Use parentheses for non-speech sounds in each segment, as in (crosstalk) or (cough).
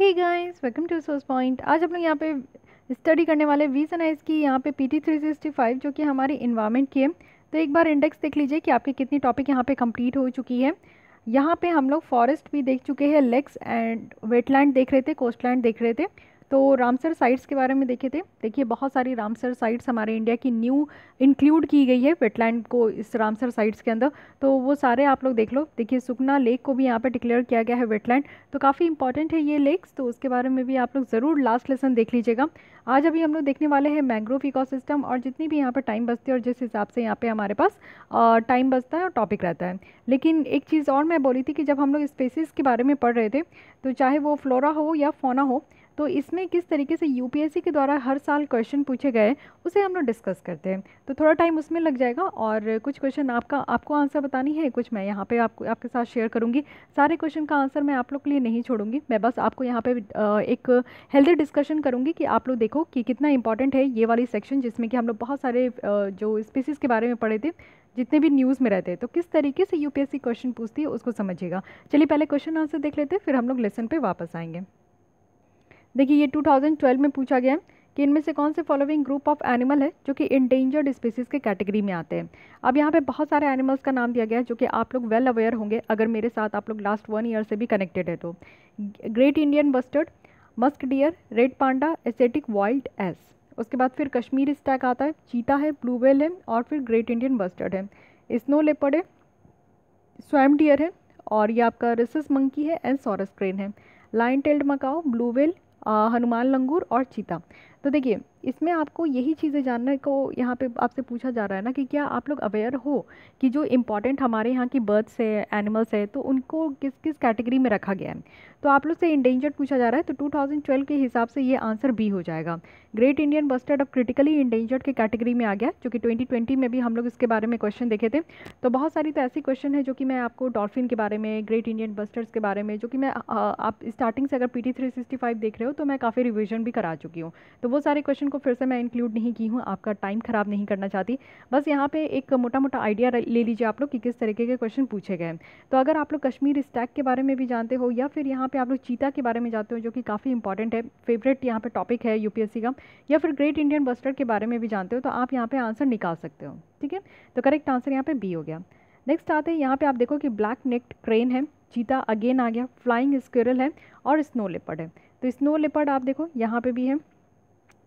He guys welcome to source point आज हम लोग यहाँ पे स्टडी करने वाले वीज आइज़ की यहाँ पे P T three sixty five जो कि हमारे इन्वायरमेंट की है तो एक बार इंडेक्स देख लीजिए कि आपके कितनी टॉपिक यहाँ पे कंप्लीट हो चुकी है यहाँ पे हम लोग फॉरेस्ट भी देख चुके हैं लेक्स एंड वेटलैंड देख रहे थे कोस्टलैंड देख रहे थे तो रामसर साइट्स के बारे में देखे थे देखिए बहुत सारी रामसर साइट्स हमारे इंडिया की न्यू इंक्लूड की गई है वेटलैंड को इस रामसर साइट्स के अंदर तो वो सारे आप लोग देख लो देखिए सुकना लेक को भी यहाँ पर डिक्लेयर किया गया है वेटलैंड तो काफ़ी इंपॉर्टेंट है ये लेक्स तो उसके बारे में भी आप लोग ज़रूर लास्ट लेसन देख लीजिएगा आज अभी हम लोग देखने वाले हैं मैंग्रोव इकोसिस्टम और जितनी भी यहाँ पर टाइम बचती है और जिस हिसाब से यहाँ पर हमारे पास टाइम बचता है और टॉपिक रहता है लेकिन एक चीज़ और मैं बोली थी कि जब हम लोग स्पेसिस के बारे में पढ़ रहे थे तो चाहे वो फ्लोरा हो या फोना हो तो इसमें किस तरीके से यूपीएससी के द्वारा हर साल क्वेश्चन पूछे गए उसे हम लोग डिस्कस करते हैं तो थोड़ा टाइम उसमें लग जाएगा और कुछ क्वेश्चन आपका आपको आंसर बतानी है कुछ मैं यहाँ पे आपको आपके साथ शेयर करूँगी सारे क्वेश्चन का आंसर मैं आप लोग के लिए नहीं छोड़ूंगी मैं बस आपको यहाँ पे एक हेल्दी डिस्कशन करूँगी कि आप लोग देखो कि कितना इंपॉर्टेंट है ये वाली सेक्शन जिसमें कि हम लोग बहुत सारे जो स्पीसीज़ के बारे में पढ़े थे जितने भी न्यूज़ में रहते हैं तो किस तरीके से यूपीएससी क्वेश्चन पूछती है उसको समझिएगा चलिए पहले क्वेश्चन आंसर देख लेते हैं फिर हम लोग लेसन पे वापस आएंगे देखिए ये 2012 में पूछा गया कि इनमें से कौन से फॉलोइंग ग्रुप ऑफ एनिमल है जो कि इंडेंजर्ड स्पीसीज़ के कैटेगरी में आते हैं अब यहाँ पे बहुत सारे एनिमल्स का नाम दिया गया है जो कि आप लोग वेल अवेयर होंगे अगर मेरे साथ आप लोग लास्ट वन ईयर से भी कनेक्टेड है तो great Indian bustard musk deer red panda Asiatic wild ass उसके बाद फिर कश्मीर स्टैक आता है चीता है ब्लू वेल है और फिर ग्रेट इंडियन बस्टर्ड है स्नो लेपर्ड है स्वैम डियर है और ये आपका रिसस मंकी है एंड सॉरस क्रेन है lion tailed macaque blue whale Hanuman langur और चीता तो देखिए इसमें आपको यही चीज़ें जानने को यहाँ पे आपसे पूछा जा रहा है ना कि क्या आप लोग अवेयर हो कि जो इम्पॉर्टेंट हमारे यहाँ की बर्ड्स है एनिमल्स है तो उनको किस किस कैटेगरी में रखा गया है तो आप लोग से इंडेंजर्ड पूछा जा रहा है तो 2012 के हिसाब से ये आंसर बी हो जाएगा ग्रेट इंडियन बस्टर्ड अब क्रिटिकली इंडेंजर्ड के कैटेगरी में आ गया जो कि 2020 में भी हम लोग इसके बारे में क्वेश्चन देखे थे तो बहुत सारी तो ऐसी क्वेश्चन है जो कि मैं आपको डॉल्फिन के बारे में ग्रेट इंडियन बस्टर्स के बारे में जो कि मैं आ, आप स्टार्टिंग से अगर पी टी देख रहे हो तो मैं काफ़ी रिविजन भी करा चुकी हूँ तो वो सारे क्वेश्चन को फिर से मैं इंक्लूड नहीं की हूँ आपका टाइम ख़राब नहीं करना चाहती बस यहाँ पे एक मोटा मोटा आइडिया ले लीजिए आप लोग कि किस तरीके के क्वेश्चन पूछे गए तो अगर आप लोग कश्मीर स्टैक के बारे में भी जानते हो या फिर यहाँ पर आप लोग चीता के बारे में जानते हो जो कि काफ़ी इंपॉर्टेंट है फेवरेट यहाँ पर टॉपिक है यूपीएससी का या फिर ग्रेट इंडियन बस्टर्ड के बारे में भी जानते हो तो आप यहाँ पर आंसर निकाल सकते हो ठीक है तो करेक्ट आंसर यहाँ पर बी हो गया नेक्स्ट आते हैं यहाँ पे आप देखो कि ब्लैक नेक्ट क्रेन है चीता अगेन आ गया फ्लाइंग स्क्रल है और स्नो लेपर्ड है तो स्नो लेपर्ड आप देखो यहाँ पे भी है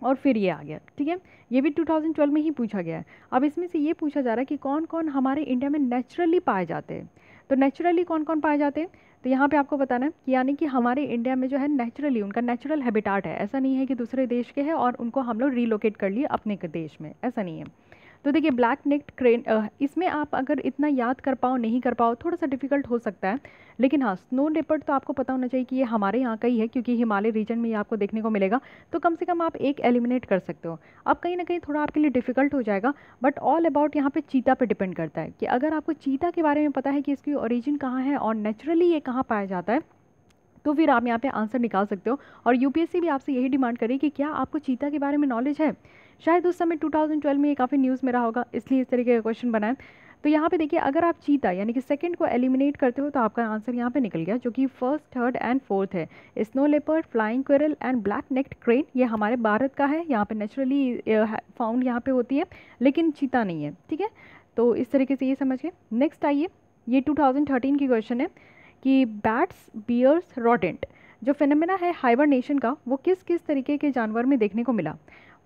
और फिर ये आ गया ठीक है ये भी 2012 में ही पूछा गया है अब इसमें से ये पूछा जा रहा है कि कौन कौन हमारे इंडिया में नेचुरली पाए जाते हैं तो नेचुरली कौन कौन पाए जाते हैं तो यहाँ पे आपको बताना है कि यानी कि हमारे इंडिया में जो है नेचुरली उनका नेचुरल हैबिटाट है ऐसा नहीं है कि दूसरे देश के हैं और उनको हम लोग रीलोकेट कर लिए अपने देश में ऐसा नहीं है तो देखिए ब्लैक नेक्ड क्रेन इसमें आप अगर इतना याद कर पाओ नहीं कर पाओ थोड़ा सा डिफिकल्ट हो सकता है लेकिन हाँ स्नो लेपर्ड तो आपको पता होना चाहिए कि ये हमारे यहाँ का ही है क्योंकि हिमालय रीजन में ये आपको देखने को मिलेगा तो कम से कम आप एक एलिमिनेट कर सकते हो अब कहीं ना कहीं थोड़ा आपके लिए डिफिकल्ट हो जाएगा बट ऑल अबाउट यहाँ पर चीता पर डिपेंड करता है कि अगर आपको चीता के बारे में पता है कि इसकी ओरिजिन कहाँ है और नेचुरली ये कहाँ पाया जाता है तो फिर आप यहाँ पे आंसर निकाल सकते हो और यूपीएससी भी आपसे यही डिमांड करेगी कि क्या आपको चीता के बारे में नॉलेज है शायद उस समय 2012 में ये काफ़ी न्यूज़ में रहा होगा इसलिए इस तरीके का क्वेश्चन बनाए तो यहाँ पे देखिए अगर आप चीता यानी कि सेकंड को एलिमिनेट करते हो तो आपका आंसर यहाँ पे निकल गया जो कि फर्स्ट थर्ड एंड फोर्थ है snow leopard flying squirrel and black necked crane ये हमारे भारत का है यहाँ पे नेचुरली फाउंड यहाँ पे होती है लेकिन चीता नहीं है ठीक है तो इस तरीके से ये समझ गए नेक्स्ट आइए ये टू की क्वेश्चन है कि बैट्स बियर्स रॉटेंट जो फिनमिना है हाइबर का वो किस किस तरीके के जानवर में देखने को मिला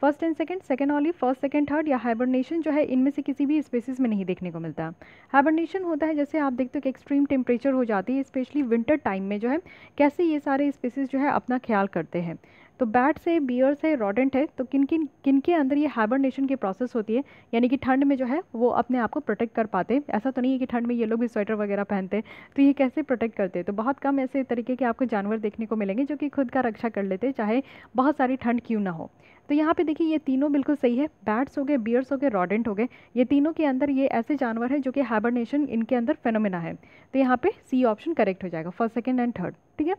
first and second second only first second third या हाइबरनेशन जो है इनमें से किसी भी स्पेसिस में नहीं देखने को मिलता हाइबरनेशन होता है जैसे आप देखते हो कि एक्सट्रीम टेम्परेचर हो जाती है स्पेशली विंटर टाइम में जो है कैसे ये सारे स्पेसिस जो है अपना ख्याल करते हैं तो बैट्स है बियर्स है रॉडेंट है तो किन किन किन के अंदर ये हाइबरनेशन की प्रोसेस होती है यानी कि ठंड में जो है वो अपने आप को प्रोटेक्ट कर पाते ऐसा तो नहीं है कि ठंड में ये लोग भी स्वेटर वगैरह पहनते तो ये कैसे प्रोटेक्ट करते हैं तो बहुत कम ऐसे तरीके के आपको जानवर देखने को मिलेंगे जो कि खुद का रक्षा कर लेते चाहे बहुत सारी ठंड क्यों ना हो तो यहाँ पे देखिए ये तीनों बिल्कुल सही है बैट्स हो गए बियर्स हो गए रॉडेंट हो गए ये तीनों के अंदर ये ऐसे जानवर हैं जो कि हाइबरनेशन इनके अंदर फेनोमेना है तो यहाँ पे सी ऑप्शन करेक्ट हो जाएगा फर्स्ट सेकेंड एंड थर्ड ठीक है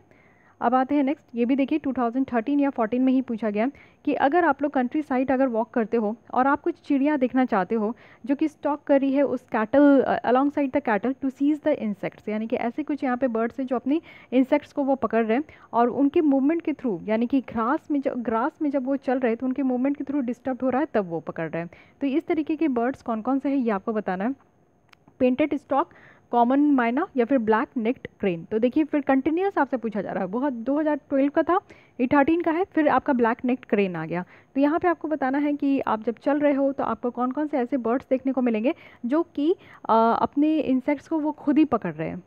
अब आते हैं नेक्स्ट ये भी देखिए 2013 या 14 में ही पूछा गया कि अगर आप लोग कंट्री साइड अगर वॉक करते हो और आप कुछ चिड़िया देखना चाहते हो जो कि स्टॉक कर रही है उस cattle alongside the cattle to seize the insects यानी कि ऐसे कुछ यहाँ पे बर्ड्स हैं जो अपनी इंसेक्ट्स को वो पकड़ रहे हैं और उनके मूवमेंट के थ्रू यानी कि घास में जब ग्रास में जब वो चल रहे तो उनके मूवमेंट के थ्रू डिस्टर्ब हो रहा है तब वो पकड़ रहे हैं तो इस तरीके के बर्ड्स कौन कौन से हैं ये आपको बताना है पेंटेड स्टॉक कॉमन माइना या फिर ब्लैक नेक्ड क्रेन तो देखिए फिर कंटिन्यूस आपसे पूछा जा रहा है बहुत 2012 का था ये थर्टीन का है फिर आपका ब्लैक नेक्ड क्रेन आ गया तो यहाँ पे आपको बताना है कि आप जब चल रहे हो तो आपको कौन कौन से ऐसे बर्ड्स देखने को मिलेंगे जो कि अपने इंसेक्ट्स को वो खुद ही पकड़ रहे हैं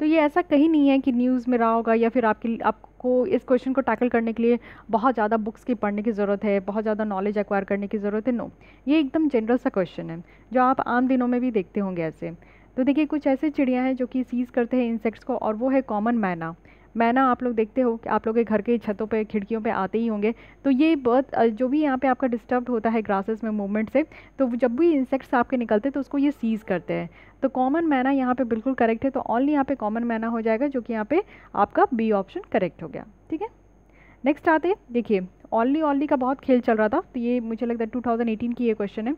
तो ये ऐसा कहीं नहीं है कि न्यूज़ में रहा होगा या फिर आपकी आपको इस क्वेश्चन को टैकल करने के लिए बहुत ज़्यादा बुक्स की पढ़ने की ज़रूरत है बहुत ज़्यादा नॉलेज एक्वायर करने की ज़रूरत है नो ये एकदम जनरल सा क्वेश्चन है जो आप आम दिनों में भी देखते होंगे ऐसे तो देखिए कुछ ऐसे चिड़िया हैं जो कि सीज़ करते हैं इंसेक्ट्स को और वो है कॉमन मैना मैं ना आप लोग देखते हो कि आप लोग के घर के छतों पे खिड़कियों पे आते ही होंगे तो ये बहुत जो भी यहाँ पे आपका डिस्टर्ब होता है ग्रासेस में मूवमेंट से तो जब भी इंसेक्ट्स आपके निकलते हैं तो उसको ये सीज़ करते हैं तो कॉमन मैना यहाँ पे बिल्कुल करेक्ट है तो ऑनली यहाँ पे कॉमन मैना हो जाएगा जो कि यहाँ पे आपका बी ऑप्शन करेक्ट हो गया ठीक है नेक्स्ट आते हैं देखिए ओनली ओनली का बहुत खेल चल रहा था तो ये मुझे लगता है 2018 की ये क्वेश्चन है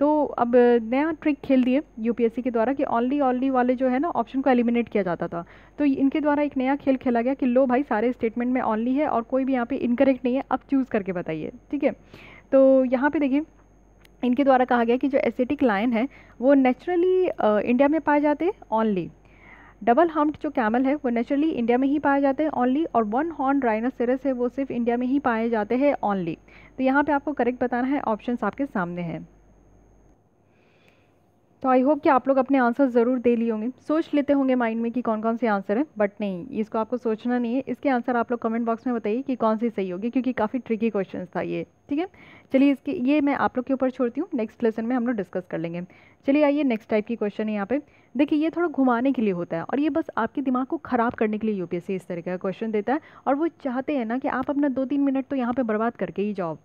तो अब नया ट्रिक खेल दिए यूपीएससी के द्वारा कि ओनली ओनली वाले जो है ना ऑप्शन को एलिमिनेट किया जाता था तो इनके द्वारा एक नया खेल खेला गया कि लो भाई सारे स्टेटमेंट में ओनली है और कोई भी यहाँ पर इनकरेक्ट नहीं है अब चूज़ करके बताइए ठीक है तो यहाँ पर देखिए इनके द्वारा कहा गया कि जो एसेटिक लाइन है वो नेचुरली इंडिया में पाए जाते ओनली डबल हम्प्ड जो कैमल है वो नेचुरली इंडिया में ही पाए जाते हैं ओनली और वन हॉर्न राइनोसेरस है वो सिर्फ इंडिया में ही पाए जाते हैं ओनली तो यहाँ पे आपको करेक्ट बताना है ऑप्शन आपके सामने हैं तो आई होप कि आप लोग अपने आंसर ज़रूर दे लिए होंगे सोच लेते होंगे माइंड में कि कौन कौन से आंसर है बट नहीं इसको आपको सोचना नहीं है इसके आंसर आप लोग कमेंट बॉक्स में बताइए कि कौन सी सही होगी क्योंकि काफ़ी ट्रिकी क्वेश्चन था ये ठीक है चलिए इसके ये मैं आप लोग के ऊपर छोड़ती हूँ नेक्स्ट लेसन में हम लोग डिस्कस कर लेंगे चलिए आइए नेक्स्ट टाइप की क्वेश्चन है यहाँ पे देखिए ये थोड़ा घुमाने के लिए होता है और ये बस आपके दिमाग को ख़राब करने के लिए यू इस तरह का क्वेश्चन देता है और वो चाहते हैं ना कि आप अपना दो तीन मिनट तो यहाँ पर बर्बाद करके ही जाओ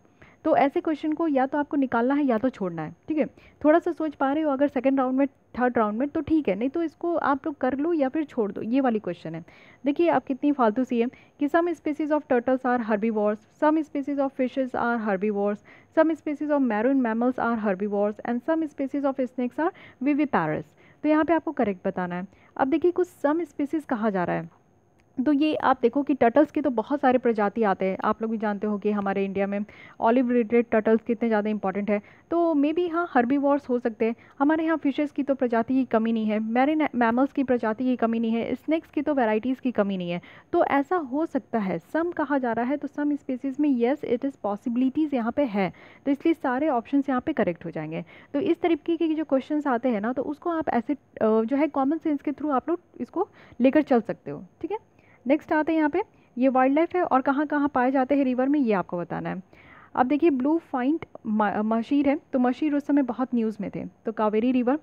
तो ऐसे क्वेश्चन को या तो आपको निकालना है या तो छोड़ना है ठीक है थोड़ा सा सोच पा रहे हो अगर सेकेंड राउंड में थर्ड राउंड में तो ठीक है नहीं तो इसको आप लोग कर लो या फिर छोड़ दो ये वाली क्वेश्चन है देखिए आप कितनी फालतू सी है कि some species of turtles are herbivores some species of fishes are herbivores some species of marine mammals are herbivores and some species of snakes are viviparous तो यहाँ पे आपको करेक्ट बताना है अब देखिए कुछ some species कहा जा रहा है तो ये आप देखो कि टटल्स के तो बहुत सारे प्रजाति आते हैं आप लोग भी जानते हो कि हमारे इंडिया में ऑलिव रिलेटेड टटल्स कितने ज़्यादा इंपॉर्टेंट है तो मे बी हाँ हर्बीवॉर्स हो सकते हैं हमारे यहाँ फिशेज़ की तो प्रजाति की कमी नहीं है मैरिन मैमल्स की प्रजाति की कमी नहीं है स्नैक्स की तो वेराइटीज़ की कमी नहीं है तो ऐसा हो सकता है सम कहा जा रहा है तो सम स्पेसीज़ में येस इट इज़ पॉसिबिलिटीज़ यहाँ पर है तो इसलिए सारे ऑप्शन यहाँ पर करेक्ट हो जाएंगे तो इस तरीके के जो क्वेश्चन आते हैं ना तो उसको आप ऐसे जो है कॉमन सेंस के थ्रू आप लोग इसको लेकर चल सकते हो ठीक है नेक्स्ट आते हैं यहाँ पे ये वाइल्ड लाइफ है और कहाँ कहाँ पाए जाते हैं रिवर में ये आपको बताना है अब देखिए ब्लू फाइंट मशीर है तो मशीर उस समय बहुत न्यूज़ में थे तो Kaveri river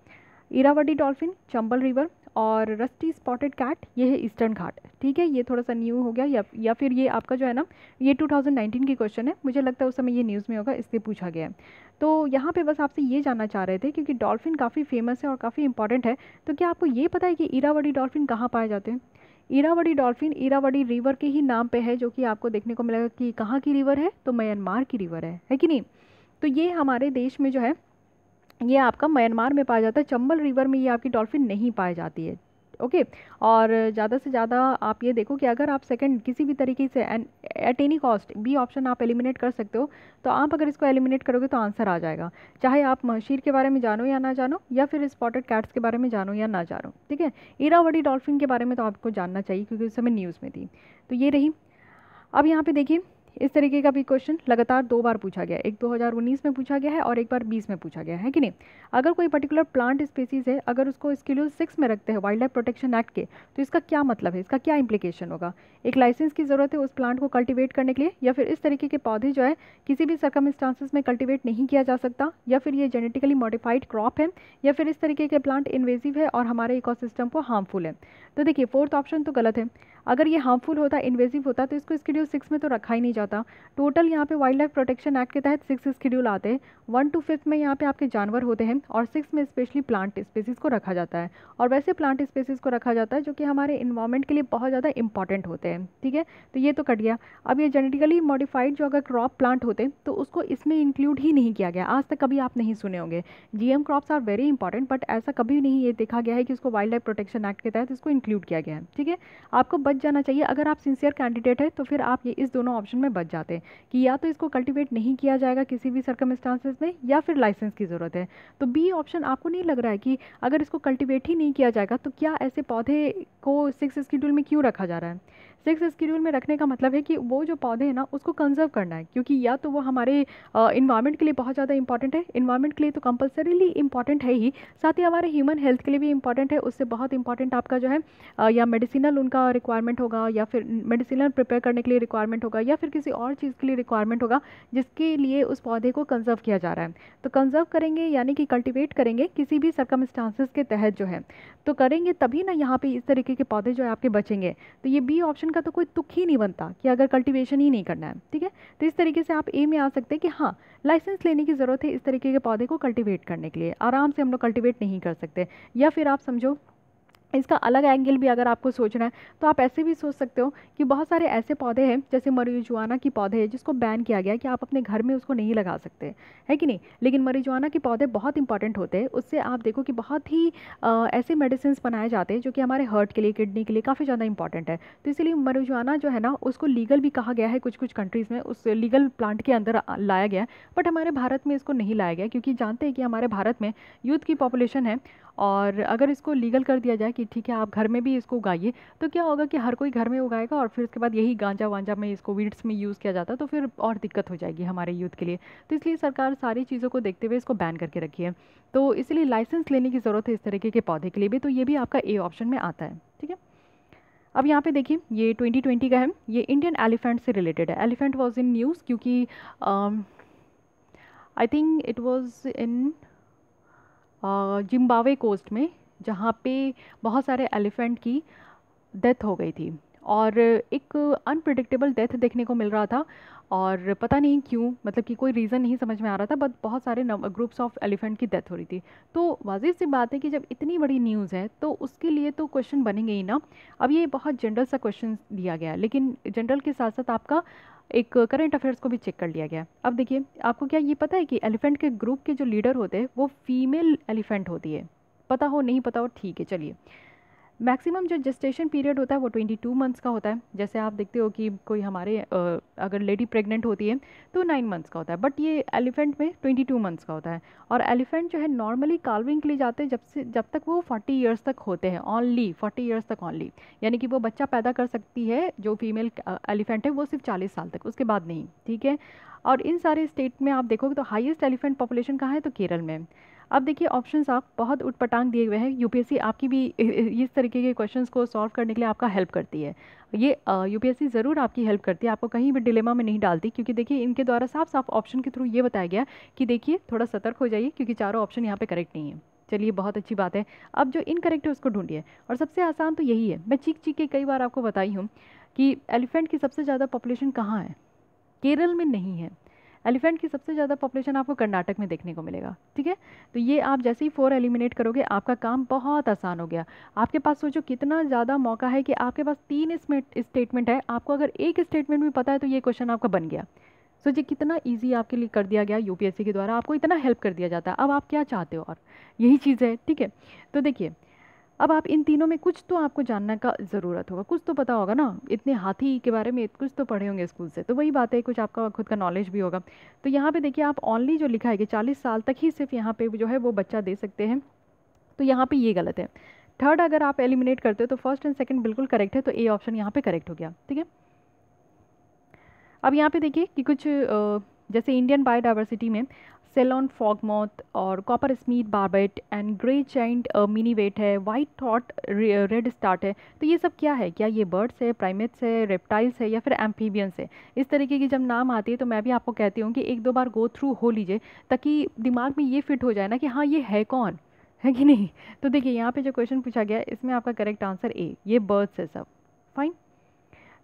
Irrawaddy dolphin Chambal river और रस्टी स्पॉटेड कैट ये है ईस्टर्न घाट ठीक है ये थोड़ा सा न्यू हो गया या या फिर ये आपका जो है ना ये 2019 की क्वेश्चन है मुझे लगता है उस समय ये न्यूज़ में होगा इसलिए पूछा गया है तो यहाँ पे बस आपसे ये जानना चाह रहे थे क्योंकि डॉल्फिन काफ़ी फेमस है और काफ़ी इंपॉर्टेंट है तो क्या आपको ये पता है कि इरावडी डॉल्फिन कहाँ पाए जाते हैं इरावड़ी डॉल्फिन ईरावड़ी रिवर के ही नाम पे है जो कि आपको देखने को मिलेगा कि कहाँ की रिवर है तो म्यांमार की रिवर है है कि नहीं तो ये हमारे देश में जो है ये आपका म्यांमार में पाया जाता है चंबल रिवर में ये आपकी डॉल्फिन नहीं पाई जाती है ओके और ज़्यादा से ज़्यादा आप ये देखो कि अगर आप सेकंड किसी भी तरीके से at any cost B option आप एलिमिनेट कर सकते हो तो आप अगर इसको एलिमिनेट करोगे तो आंसर आ जाएगा चाहे आप मशीर के बारे में जानो या ना जानो या फिर स्पॉटेड कैट्स के बारे में जानो या ना जानो ठीक है इरावडी डॉल्फिन के बारे में तो आपको जानना चाहिए क्योंकि उस समय न्यूज़ में थी तो ये रही अब यहाँ पे देखिए इस तरीके का भी क्वेश्चन लगातार दो बार पूछा गया एक 2019 में पूछा गया है और एक बार 20 में पूछा गया है कि नहीं अगर कोई पर्टिकुलर प्लांट स्पीसीज़ है अगर उसको स्केड्यूल सिक्स में रखते हैं वाइल्ड लाइफ प्रोटेक्शन एक्ट के तो इसका क्या मतलब है इसका क्या इंप्लीकेशन होगा एक लाइसेंस की ज़रूरत है उस प्लांट को कल्टिवेट करने के लिए या फिर इस तरीके के पौधे जो है किसी भी सर्कमस्टांसिस में कल्टिवेट नहीं किया जा सकता या फिर ये जेनेटिकली मॉडिफाइड क्रॉप है या फिर इस तरीके के प्लांट इन्वेजिव है और हमारे इकोसिस्टम को हार्मफुल है तो देखिए फोर्थ ऑप्शन तो गलत है अगर ये हार्मफुल होता इन्वेजिव होता तो इसको स्केड्यूल सिक्स में तो रखा ही नहीं किया था टोटल यहाँ पे वाइल्ड लाइफ प्रोटेक्शन एक्ट के तहत सिक्स स्केड्यूल आते हैं वन टू फिफ्थ में यहाँ पे आपके जानवर होते हैं और सिक्स में स्पेशली प्लांट स्पेसिस को रखा जाता है और वैसे प्लांट स्पेसिस को रखा जाता है जो कि हमारे इन्वायरमेंट के लिए बहुत ज़्यादा इंपॉर्टेंट होते हैं ठीक है तो ये तो कट गया अब ये जेनेटिकली मॉडिफाइड जो अगर क्रॉप प्लांट होते तो उसको इसमें इंक्लूड ही नहीं किया गया आज तक कभी आप नहीं सुने होंगे G crops are very important but ऐसा कभी नहीं ये देखा गया है कि उसको वाइल्ड लाइफ प्रोटेक्शन एक्ट के तहत इसको इंक्लूड किया गया है ठीक है आपको बच जाना चाहिए अगर आप सिंसियर कैंडिडेट है तो फिर आप ये इस दोनों ऑप्शन में बच जाते हैं कि या तो इसको कल्टिवेट नहीं किया जाएगा किसी भी सर्कमस्टांसिस में या फिर लाइसेंस की ज़रूरत है तो बी ऑप्शन आपको नहीं लग रहा है कि अगर इसको कल्टिवेट ही नहीं किया जाएगा तो क्या ऐसे पौधे को सिक्स स्कीड्यूल में क्यों रखा जा रहा है सिक्स स्कीड्यूल में रखने का मतलब है कि वो जो पौधे हैं ना उसको कंजर्व करना है क्योंकि या तो वो हमारे इन्वायरमेंट के लिए बहुत ज़्यादा इंपॉर्टेंट है इन्वायरमेंट के लिए तो कंपलसरीली इंपॉर्टेंट है ही साथ ही हमारे ह्यूमन हेल्थ के लिए भी इंपॉर्टेंट है उससे बहुत इंपॉर्टेंट आपका जो है या मेडिसिनल उनका रिक्वायरमेंट होगा या फिर मेडिसिनल प्रिपेयर करने के लिए रिक्वायरमेंट होगा या फिर किसी और चीज़ के लिए रिक्वायरमेंट होगा जिसके लिए उस पौधे को कंजर्व किया जा रहा है तो कंजर्व करेंगे यानी कि कल्टिवेट करेंगे किसी भी सरकमस्टांसिस के तहत जो है तो करेंगे तभी ना यहाँ पर इस तरीके के पौधे जो है आपके बचेंगे तो ये बी ऑप्शन का तो कोई तुक ही नहीं बनता कि अगर कल्टीवेशन ही नहीं करना है ठीक है तो इस तरीके से आप ए में आ सकते हैं कि हाँ लाइसेंस लेने की ज़रूरत है इस तरीके के पौधे को कल्टिवेट करने के लिए आराम से हम लोग कल्टिवेट नहीं कर सकते या फिर आप समझो इसका अलग एंगल भी अगर आपको सोचना है तो आप ऐसे भी सोच सकते हो कि बहुत सारे ऐसे पौधे हैं जैसे मरीजुआना की पौधे हैं जिसको बैन किया गया कि आप अपने घर में उसको नहीं लगा सकते है कि नहीं लेकिन मरीजुआना के पौधे बहुत इंपॉर्टेंट होते हैं उससे आप देखो कि बहुत ही आ, ऐसे मेडिसिन बनाए जाते हैं जो कि हमारे हर्ट के लिए किडनी के लिए काफ़ी ज़्यादा इंपॉर्टेंट है तो इसीलिए मरीजुआना जो है ना उसको लीगल भी कहा गया है कुछ कुछ कंट्रीज़ में उस लीगल प्लांट के अंदर लाया गया है बट हमारे भारत में इसको नहीं लाया गया क्योंकि जानते हैं कि हमारे भारत में यूथ की पॉपुलेशन है और अगर इसको लीगल कर दिया जाए कि ठीक है आप घर में भी इसको उगाइए तो क्या होगा कि हर कोई घर में उगाएगा और फिर उसके बाद यही गांजा वांजा में इसको वीड्स में यूज़ किया जाता तो फिर और दिक्कत हो जाएगी हमारे यूथ के लिए तो इसलिए सरकार सारी चीज़ों को देखते हुए इसको बैन करके रखी है तो इसलिए लाइसेंस लेने की ज़रूरत है इस तरीके के पौधे के लिए भी तो ये भी आपका ए ऑप्शन में आता है ठीक है अब यहाँ पे देखिए ये 2020 का है ये इंडियन एलिफेंट से रिलेटेड है एलिफेंट वाज इन न्यूज़ क्योंकि I think it was in Zimbabwe coast में जहाँ पे बहुत सारे एलिफेंट की डेथ हो गई थी और एक अनप्रडिक्टेबल डेथ देखने को मिल रहा था और पता नहीं क्यों मतलब कि कोई रीज़न नहीं समझ में आ रहा था बट बहुत सारे ग्रुप्स ऑफ एलिफेंट की डेथ हो रही थी तो वाजिब सी बात है कि जब इतनी बड़ी न्यूज़ है तो उसके लिए तो क्वेश्चन बनेंगे ही ना अब ये बहुत जनरल सा क्वेश्चन दिया गया लेकिन जनरल के साथ साथ आपका एक करंट अफेयर्स को भी चेक कर लिया गया अब देखिए आपको क्या ये पता है कि एलिफेंट के ग्रुप के जो लीडर होते हैं वो फीमेल एलिफेंट होती है पता हो नहीं पता हो ठीक है चलिए मैक्सिमम जो जस्टेशन पीरियड होता है वो 22 मंथ्स का होता है जैसे आप देखते हो कि कोई हमारे अगर लेडी प्रेग्नेंट होती है तो नाइन मंथ्स का होता है बट ये एलिफेंट में 22 मंथ्स का होता है और एलिफेंट जो है नॉर्मली कार्विंग के लिए जाते हैं जब से जब तक वो 40 ईयर्स तक होते हैं ऑनली 40 ईयर्स तक ऑनली यानी कि वो बच्चा पैदा कर सकती है जो फीमेल एलिफेंट है वो सिर्फ चालीस साल तक उसके बाद नहीं ठीक है और इन सारे स्टेट में आप देखोगे तो हाइएस्ट एलिफेंट पॉपुलेशन कहाँ है तो केरल में अब देखिए ऑप्शंस आप बहुत उठपटांग दिए हुए हैं यूपीएससी आपकी भी इस तरीके के क्वेश्चंस को सॉल्व करने के लिए आपका हेल्प करती है ये यूपीएससी ज़रूर आपकी हेल्प करती है आपको कहीं भी डिलेमा में नहीं डालती क्योंकि देखिए इनके द्वारा साफ साफ ऑप्शन के थ्रू ये बताया गया कि देखिए थोड़ा सतर्क हो जाइए क्योंकि चारों ऑप्शन यहाँ पर करेक्ट नहीं है चलिए बहुत अच्छी बात है अब जो इनकरेक्ट है उसको ढूंढिए और सबसे आसान तो यही है मैं चीख चीख के कई बार आपको बताई हूँ कि एलिफेंट की सबसे ज़्यादा पॉपुलेशन कहाँ है केरल में नहीं है एलिफेंट की सबसे ज़्यादा पॉपुलेशन आपको कर्नाटक में देखने को मिलेगा ठीक है तो ये आप जैसे ही फोर एलिमिनेट करोगे आपका काम बहुत आसान हो गया आपके पास सोचो कितना ज़्यादा मौका है कि आपके पास तीन स्टेटमेंट है आपको अगर एक स्टेटमेंट भी पता है तो ये क्वेश्चन आपका बन गया सो so, ये कितना ईजी आपके लिए कर दिया गया यूपीएससी के द्वारा आपको इतना हेल्प कर दिया जाता है अब आप क्या चाहते हो और यही चीज़ है ठीक है तो देखिए अब आप इन तीनों में कुछ तो आपको जानने का ज़रूरत होगा कुछ तो पता होगा ना इतने हाथी के बारे में कुछ तो पढ़े होंगे स्कूल से तो वही बात है कुछ आपका खुद का नॉलेज भी होगा तो यहाँ पे देखिए आप ऑनली जो लिखा है कि चालीस साल तक ही सिर्फ यहाँ पे जो है वो बच्चा दे सकते हैं तो यहाँ पर ये गलत है थर्ड अगर आप एलिमिनेट करते हो तो फर्स्ट एंड सेकेंड बिल्कुल करेक्ट है तो ए ऑप्शन यहाँ पर करेक्ट हो गया ठीक है अब यहाँ पर देखिए कि कुछ जैसे इंडियन बायोडाइवर्सिटी में सेलोन फॉगमोथ और coppersmith barbet and grey chinned minivet है वाइट थॉट रेड स्टार्ट है तो ये सब क्या है क्या ये बर्ड्स है प्राइमेट्स है रेप्टाइल्स है या फिर एम्फीबियंस है इस तरीके की जब नाम आती है तो मैं भी आपको कहती हूँ कि एक दो बार गो थ्रू हो लीजिए ताकि दिमाग में ये फिट हो जाए ना कि हाँ ये है कौन है कि नहीं तो देखिए यहाँ पे जो क्वेश्चन पूछा गया इसमें आपका करेक्ट आंसर ए ये बर्ड्स है सब फाइन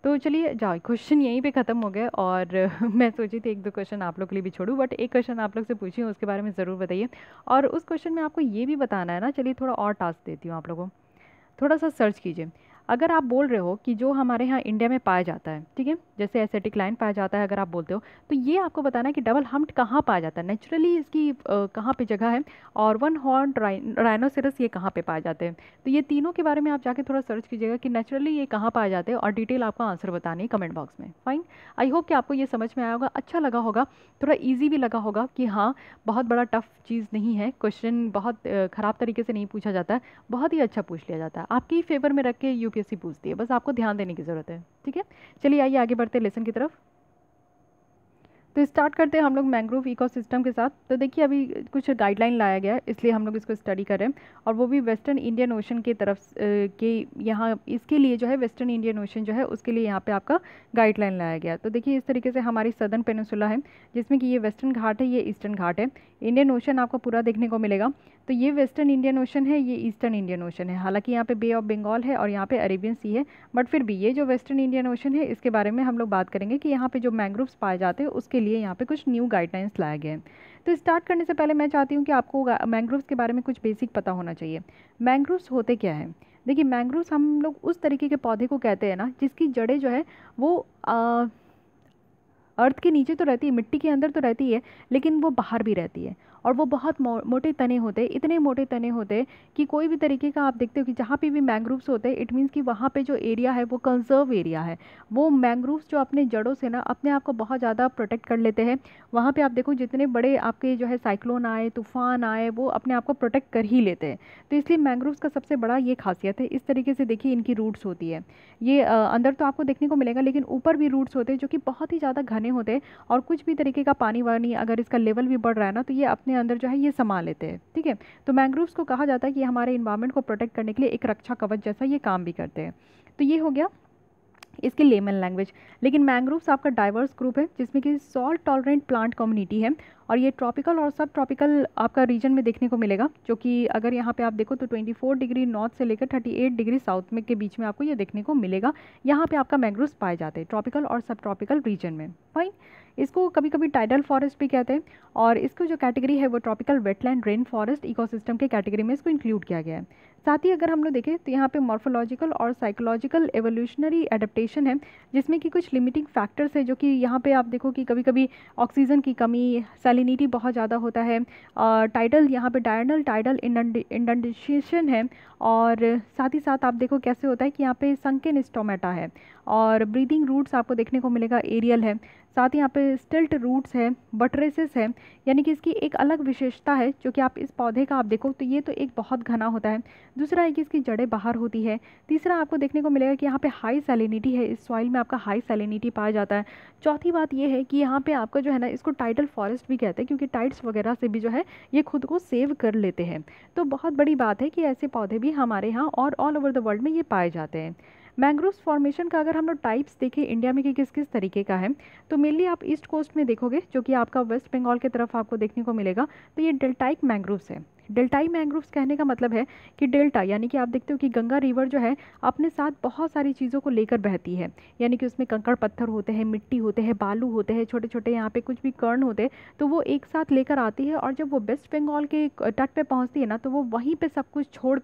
तो चलिए जाओ क्वेश्चन यहीं पे ख़त्म हो गए और (laughs) मैं सोची थी एक दो क्वेश्चन आप लोग के लिए भी छोड़ूँ बट एक क्वेश्चन आप लोग से पूछी उसके बारे में ज़रूर बताइए और उस क्वेश्चन में आपको ये भी बताना है ना चलिए थोड़ा और टास्क देती हूँ आप लोगों को थोड़ा सा सर्च कीजिए अगर आप बोल रहे हो कि जो हमारे यहाँ इंडिया में पाया जाता है ठीक है जैसे एसेटिक लाइन पाया जाता है अगर आप बोलते हो तो ये आपको बताना है कि डबल हम्ड कहाँ पाया जाता है नेचुरली इसकी कहाँ पर जगह है और वन हॉर्न राइनोसरस ये कहाँ पर पाए जाते हैं तो ये तीनों के बारे में आप जाके थोड़ा सर्च कीजिएगा कि नेचुरली ये कहाँ पाए जाते हैं और डिटेल आपका आंसर बतानी है कमेंट बॉक्स में फाइन आई होप कि आपको ये समझ में आया होगा अच्छा लगा होगा थोड़ा ईजी भी लगा होगा कि हाँ बहुत बड़ा टफ चीज़ नहीं है क्वेश्चन बहुत ख़राब तरीके से नहीं पूछा जाता है बहुत ही अच्छा पूछ लिया जाता है आपकी फेवर में रख के यूपी यूपीएससी पूछती है बस आपको ध्यान देने की ज़रूरत है ठीक है चलिए आइए आगे बढ़ते हैं लेसन की तरफ तो स्टार्ट करते हैं हम लोग मैंग्रोव इकोसिस्टम के साथ तो देखिए अभी कुछ गाइडलाइन लाया गया है इसलिए हम लोग इसको स्टडी कर रहे हैं और वो भी वेस्टर्न इंडियन ओशन की तरफ के यहाँ इसके लिए जो है वेस्टर्न इंडियन ओशन जो है उसके लिए यहाँ पे आपका गाइडलाइन लाया गया तो देखिए इस तरीके से हमारी सदर्न पेनसुला है जिसमें कि ये वेस्टर्न घाट है ये ईस्टर्न घाट है इंडियन ओशन आपको पूरा देखने को मिलेगा तो ये वेस्टर्न इंडियन ओशन है ये ईस्टर्न इंडियन ओशन है हालांकि यहाँ पे बे ऑफ बंगाल है और यहाँ पे अरेबियन सी है बट फिर भी ये जो वेस्टर्न इंडियन ओशन है इसके बारे में हम लोग बात करेंगे कि यहाँ पे जो मैंग्रोव्स पाए जाते हैं उसके लिए यहाँ पे कुछ न्यू गाइडलाइंस लाए गए हैं तो स्टार्ट करने से पहले मैं चाहती हूँ कि आपको मैंग्रोव्स के बारे में कुछ बेसिक पता होना चाहिए मैंग्रोव्स होते क्या है देखिए मैंग्रोव्स हम लोग उस तरीके के पौधे को कहते हैं ना जिसकी जड़ें जो है वो अर्थ के नीचे तो रहती है मिट्टी के अंदर तो रहती है लेकिन वो बाहर भी रहती है और वो बहुत मो, मोटे तने होते इतने मोटे तने होते कि कोई भी तरीके का आप देखते हो कि जहाँ पे भी मैंग्रोव्स होते हैं इट मीन्स कि वहाँ पे जो एरिया है वो कंजर्व एरिया है वो मैंग्रोव्स जो अपने जड़ों से ना अपने आप को बहुत ज़्यादा प्रोटेक्ट कर लेते हैं वहाँ पर आप देखो जितने बड़े आपके जो है साइक्लोन आए तूफ़ान आए वो अपने आप को प्रोटेक्ट कर ही लेते हैं तो इसलिए मैंग्रोव्स का सबसे बड़ा ये खासियत है इस तरीके से देखिए इनकी रूट्स होती है ये अंदर तो आपको देखने को मिलेगा लेकिन ऊपर भी रूट्स होते हैं जो कि बहुत ही ज़्यादा घने होते हैं और कुछ भी तरीके का पानी वानी अगर इसका लेवल भी बढ़ रहा है ना तो ये अपने अपने अंदर जो है ये समा लेते हैं ठीक है थीके? तो मैंग्रोव्स को कहा जाता है कि हमारे इन्वायरमेंट को प्रोटेक्ट करने के लिए एक रक्षा कवच जैसा ये काम भी करते हैं तो ये हो गया इसकी लेमन लैंग्वेज लेकिन मैंग्रोव्स आपका डाइवर्स ग्रुप है जिसमें कि सॉल्ट टॉलरेंट प्लांट कम्युनिटी है और ये ट्रॉपिकल और सब ट्रॉपिकल आपका रीजन में देखने को मिलेगा जो कि अगर यहाँ पे आप देखो तो 24 डिग्री नॉर्थ से लेकर 38 डिग्री साउथ में के बीच में आपको ये देखने को मिलेगा यहाँ पे आपका मैंग्रोव्स पाए जाते हैं ट्रॉपिकल और सब ट्रॉपिकल रीजन में फाइन इसको कभी कभी टाइडल फॉरेस्ट भी कहते हैं और इसको जो कैटेगरी है वो tropical wetland rain forest ecosystem के कैटेगरी में इसको इंक्लूड किया गया है साथ ही अगर हम लोग देखें तो यहाँ पे मॉर्फोलॉजिकल और साइकोलॉजिकल एवोल्यूशनरी एडप्टेशन है जिसमें कि कुछ लिमिटिंग फैक्टर्स है जो कि यहाँ पे आप देखो कि कभी कभी ऑक्सीजन की कमी सैलिनिटी बहुत ज़्यादा होता है टाइडल यहाँ पे डायनल टाइडल इंडेशन है और साथ ही साथ आप देखो कैसे होता है कि यहाँ पे संकेन स्टोमेटा है और ब्रीदिंग रूट्स आपको देखने को मिलेगा एरियल है साथ ही यहाँ पे स्टिल्ट रूट्स है बटरेसेस है यानी कि इसकी एक अलग विशेषता है जो कि आप इस पौधे का आप देखो तो ये तो एक बहुत घना होता है दूसरा है कि इसकी जड़ें बाहर होती है तीसरा आपको देखने को मिलेगा कि यहाँ पे हाई सेलिनिटी है इस सॉइल में आपका हाई सेलिनिटी पाया जाता है चौथी बात यह है कि यहाँ पे आपका जो है ना इसको टाइटल फॉरेस्ट भी कहते हैं क्योंकि टाइट्स वगैरह से भी जो है ये खुद को सेव कर लेते हैं तो बहुत बड़ी बात है कि ऐसे पौधे भी हमारे यहाँ और ऑल ओवर द वर्ल्ड में ये पाए जाते हैं मैंग्रोव फॉर्मेशन का अगर हम लोग टाइप्स देखें इंडिया में कि किस किस तरीके का है तो मेनली आप ईस्ट कोस्ट में देखोगे जो कि आपका वेस्ट बंगाल की तरफ आपको देखने को मिलेगा तो ये डेल्टाइक मैंग्रोव्स है डेल्टाई मैंग्रोव्स कहने का मतलब है कि डेल्टा यानी कि आप देखते हो कि गंगा रिवर जो है अपने साथ बहुत सारी चीज़ों को लेकर बहती है यानी कि उसमें कंकड़ पत्थर होते हैं मिट्टी होते हैं बालू होते हैं छोटे छोटे यहाँ पे कुछ भी कर्ण होते हैं तो वो एक साथ लेकर आती है और जब वो वेस्ट बंगाल के तट पर पहुँचती है ना तो वो वहीं पर सब कुछ छोड़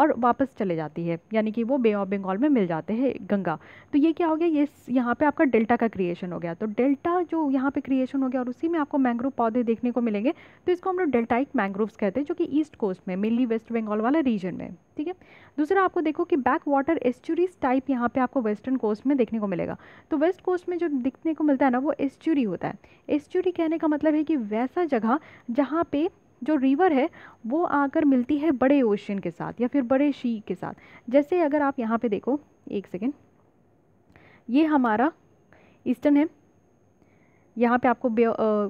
और वापस चले जाती है यानी कि वो बे ऑफ बंगाल में मिल जाते हैं गंगा तो ये क्या हो गया ये यहाँ पर आपका डेल्टा का क्रिएशन हो गया तो डेल्टा जो यहाँ पर क्रिएशन हो गया और उसी में आपको मैंग्रोव पौधे देखने को मिलेंगे तो इसको हम लोग डेल्टाइक मैंग्रोव्स कहते हैं जो कि ईस्ट कोस्ट में मेनली वेस्ट बंगाल वाला रीजन में ठीक है दूसरा आपको देखो कि बैक वाटर एस्चुरीज टाइप यहाँ पे आपको वेस्टर्न कोस्ट में देखने को मिलेगा तो वेस्ट कोस्ट में जो दिखने को मिलता है ना वो एस्चुरी होता है एस्चुरी कहने का मतलब है कि वैसा जगह जहाँ पे जो रिवर है वो आकर मिलती है बड़े ओशन के साथ या फिर बड़े शी के साथ जैसे अगर आप यहाँ पे देखो एक सेकेंड ये हमारा ईस्टर्न है यहाँ पे आपको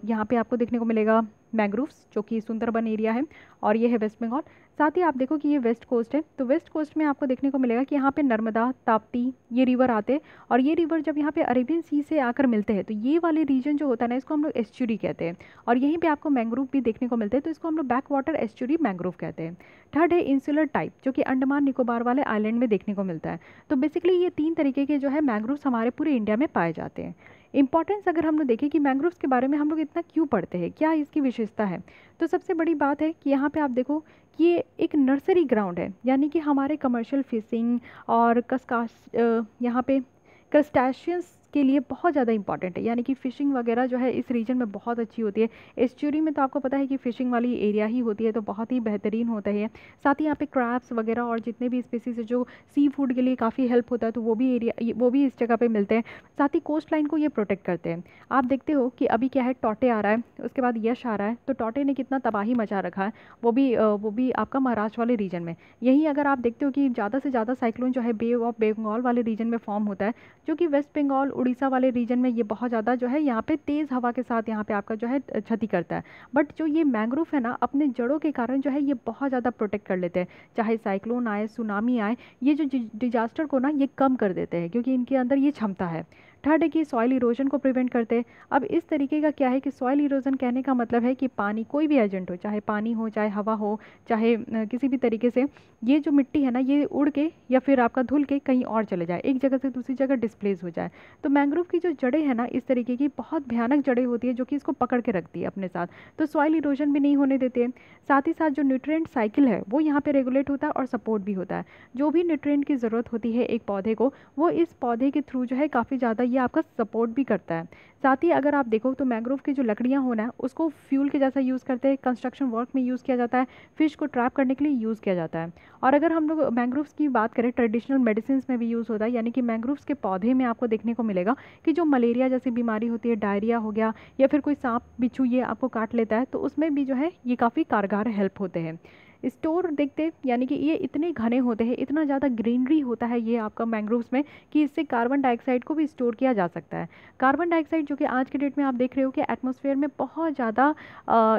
यहाँ पे आपको देखने को मिलेगा मैग्रूव्स जो कि सुंदरबन एरिया है और ये है वेस्ट बंगाल साथ ही आप देखो कि ये वेस्ट कोस्ट है तो वेस्ट कोस्ट में आपको देखने को मिलेगा कि यहाँ पे नर्मदा ताप्ती ये रिवर आते हैं और ये रिवर जब यहाँ पे अरेबियन सी से आकर मिलते हैं तो ये वाले रीजन जो होता है ना इसको हम लोग एस्चुरी कहते हैं और यहीं पे आपको मैंग्रोव भी देखने को मिलते हैं तो इसको हम लोग बैक वाटर एस्चुरी मैंग्रोव कहते हैं थर्ड है इंसुलर टाइप जो कि अंडमान निकोबार वाले आइलैंड में देखने को मिलता है तो बेसिकली ये तीन तरीके के जो है मैंग्रोव्स हमारे पूरे इंडिया में पाए जाते हैं इंपॉर्टेंस अगर हम लोग देखें कि मैंग्रोव्स के बारे में हम लोग इतना क्यों पढ़ते हैं क्या इसकी विशेषता है तो सबसे बड़ी बात है कि यहाँ पे आप देखो कि ये एक नर्सरी ग्राउंड है यानी कि हमारे कमर्शियल फिशिंग और कसकाश यहाँ पे क्रस्टैशियंस के लिए बहुत ज़्यादा इंपॉर्टेंट है यानी कि फ़िशिंग वगैरह जो है इस रीजन में बहुत अच्छी होती है एस्चूरी में तो आपको पता है कि फ़िशिंग वाली एरिया ही होती है तो बहुत ही बेहतरीन होता है साथ ही यहाँ पे क्राफ्स वगैरह और जितने भी स्पेसीज है जो सी फूड के लिए काफ़ी हेल्प होता है तो वो भी एरिया वो भी इस जगह पर मिलते हैं साथ ही कोस्ट लाइन को ये प्रोटेक्ट करते हैं आप देखते हो कि अभी क्या है टोटे आ रहा है उसके बाद यश आ रहा है तो टोटे ने कितना तबाही मचा रखा है वो भी वो भी आपका महाराष्ट्र वाले रीजन में यहीं अगर आप देखते हो कि ज़्यादा से ज़्यादा साइक्लोन जो है बे ऑफ बंगाल वाले रीजन में फॉर्म होता है जो कि वेस्ट बंगाल उड़ीसा वाले रीजन में ये बहुत ज़्यादा जो है यहाँ पे तेज़ हवा के साथ यहाँ पे आपका जो है क्षति करता है बट जो ये मैंग्रोव है ना अपने जड़ों के कारण जो है ये बहुत ज़्यादा प्रोटेक्ट कर लेते हैं चाहे साइक्लोन आए सुनामी आए ये जो डिजास्टर को ना ये कम कर देते हैं क्योंकि इनके अंदर ये क्षमता है थर्ड है कि सॉइल इरोजन को प्रिवेंट करते हैं अब इस तरीके का क्या है कि सॉइल इरोजन कहने का मतलब है कि पानी कोई भी एजेंट हो चाहे पानी हो चाहे हवा हो चाहे किसी भी तरीके से ये जो मिट्टी है ना ये उड़ के या फिर आपका धुल के कहीं और चले जाए एक जगह से दूसरी जगह डिस्प्लेस हो जाए तो मैंग्रोव की जो जड़ें हैं ना इस तरीके की बहुत भयानक जड़ें होती है जो कि इसको पकड़ के रखती है अपने साथ तो सॉइल इरोजन भी नहीं होने देते साथ ही साथ जो न्यूट्रेंट साइकिल है वो यहाँ पर रेगुलेट होता है और सपोर्ट भी होता है जो भी न्यूट्रेंट की ज़रूरत होती है एक पौधे को वो इस पौधे के थ्रू जो है काफ़ी ज़्यादा ये आपका सपोर्ट भी करता है साथ ही अगर आप देखो तो मैंग्रोव की जो लकड़ियाँ होना है उसको फ्यूल के जैसा यूज़ करते हैं कंस्ट्रक्शन वर्क में यूज़ किया जाता है फिश को ट्रैप करने के लिए यूज़ किया जाता है और अगर हम लोग मैंग्रोव्स की बात करें ट्रेडिशनल मेडिसिन में भी यूज़ होता है यानी कि मैंग्रोव्स के पौधे में आपको देखने को मिलेगा कि जो मलेरिया जैसी बीमारी होती है डायरिया हो गया या फिर कोई सांप बिच्छू ये आपको काट लेता है तो उसमें भी जो है ये काफ़ी कारगर हेल्प होते हैं स्टोर देखते यानी कि ये इतने घने होते हैं इतना ज़्यादा ग्रीनरी होता है ये आपका मैंग्रोव्स में कि इससे कार्बन डाइऑक्साइड को भी स्टोर किया जा सकता है कार्बन डाइऑक्साइड जो कि आज के डेट में आप देख रहे हो कि एटमोसफेयर में बहुत ज़्यादा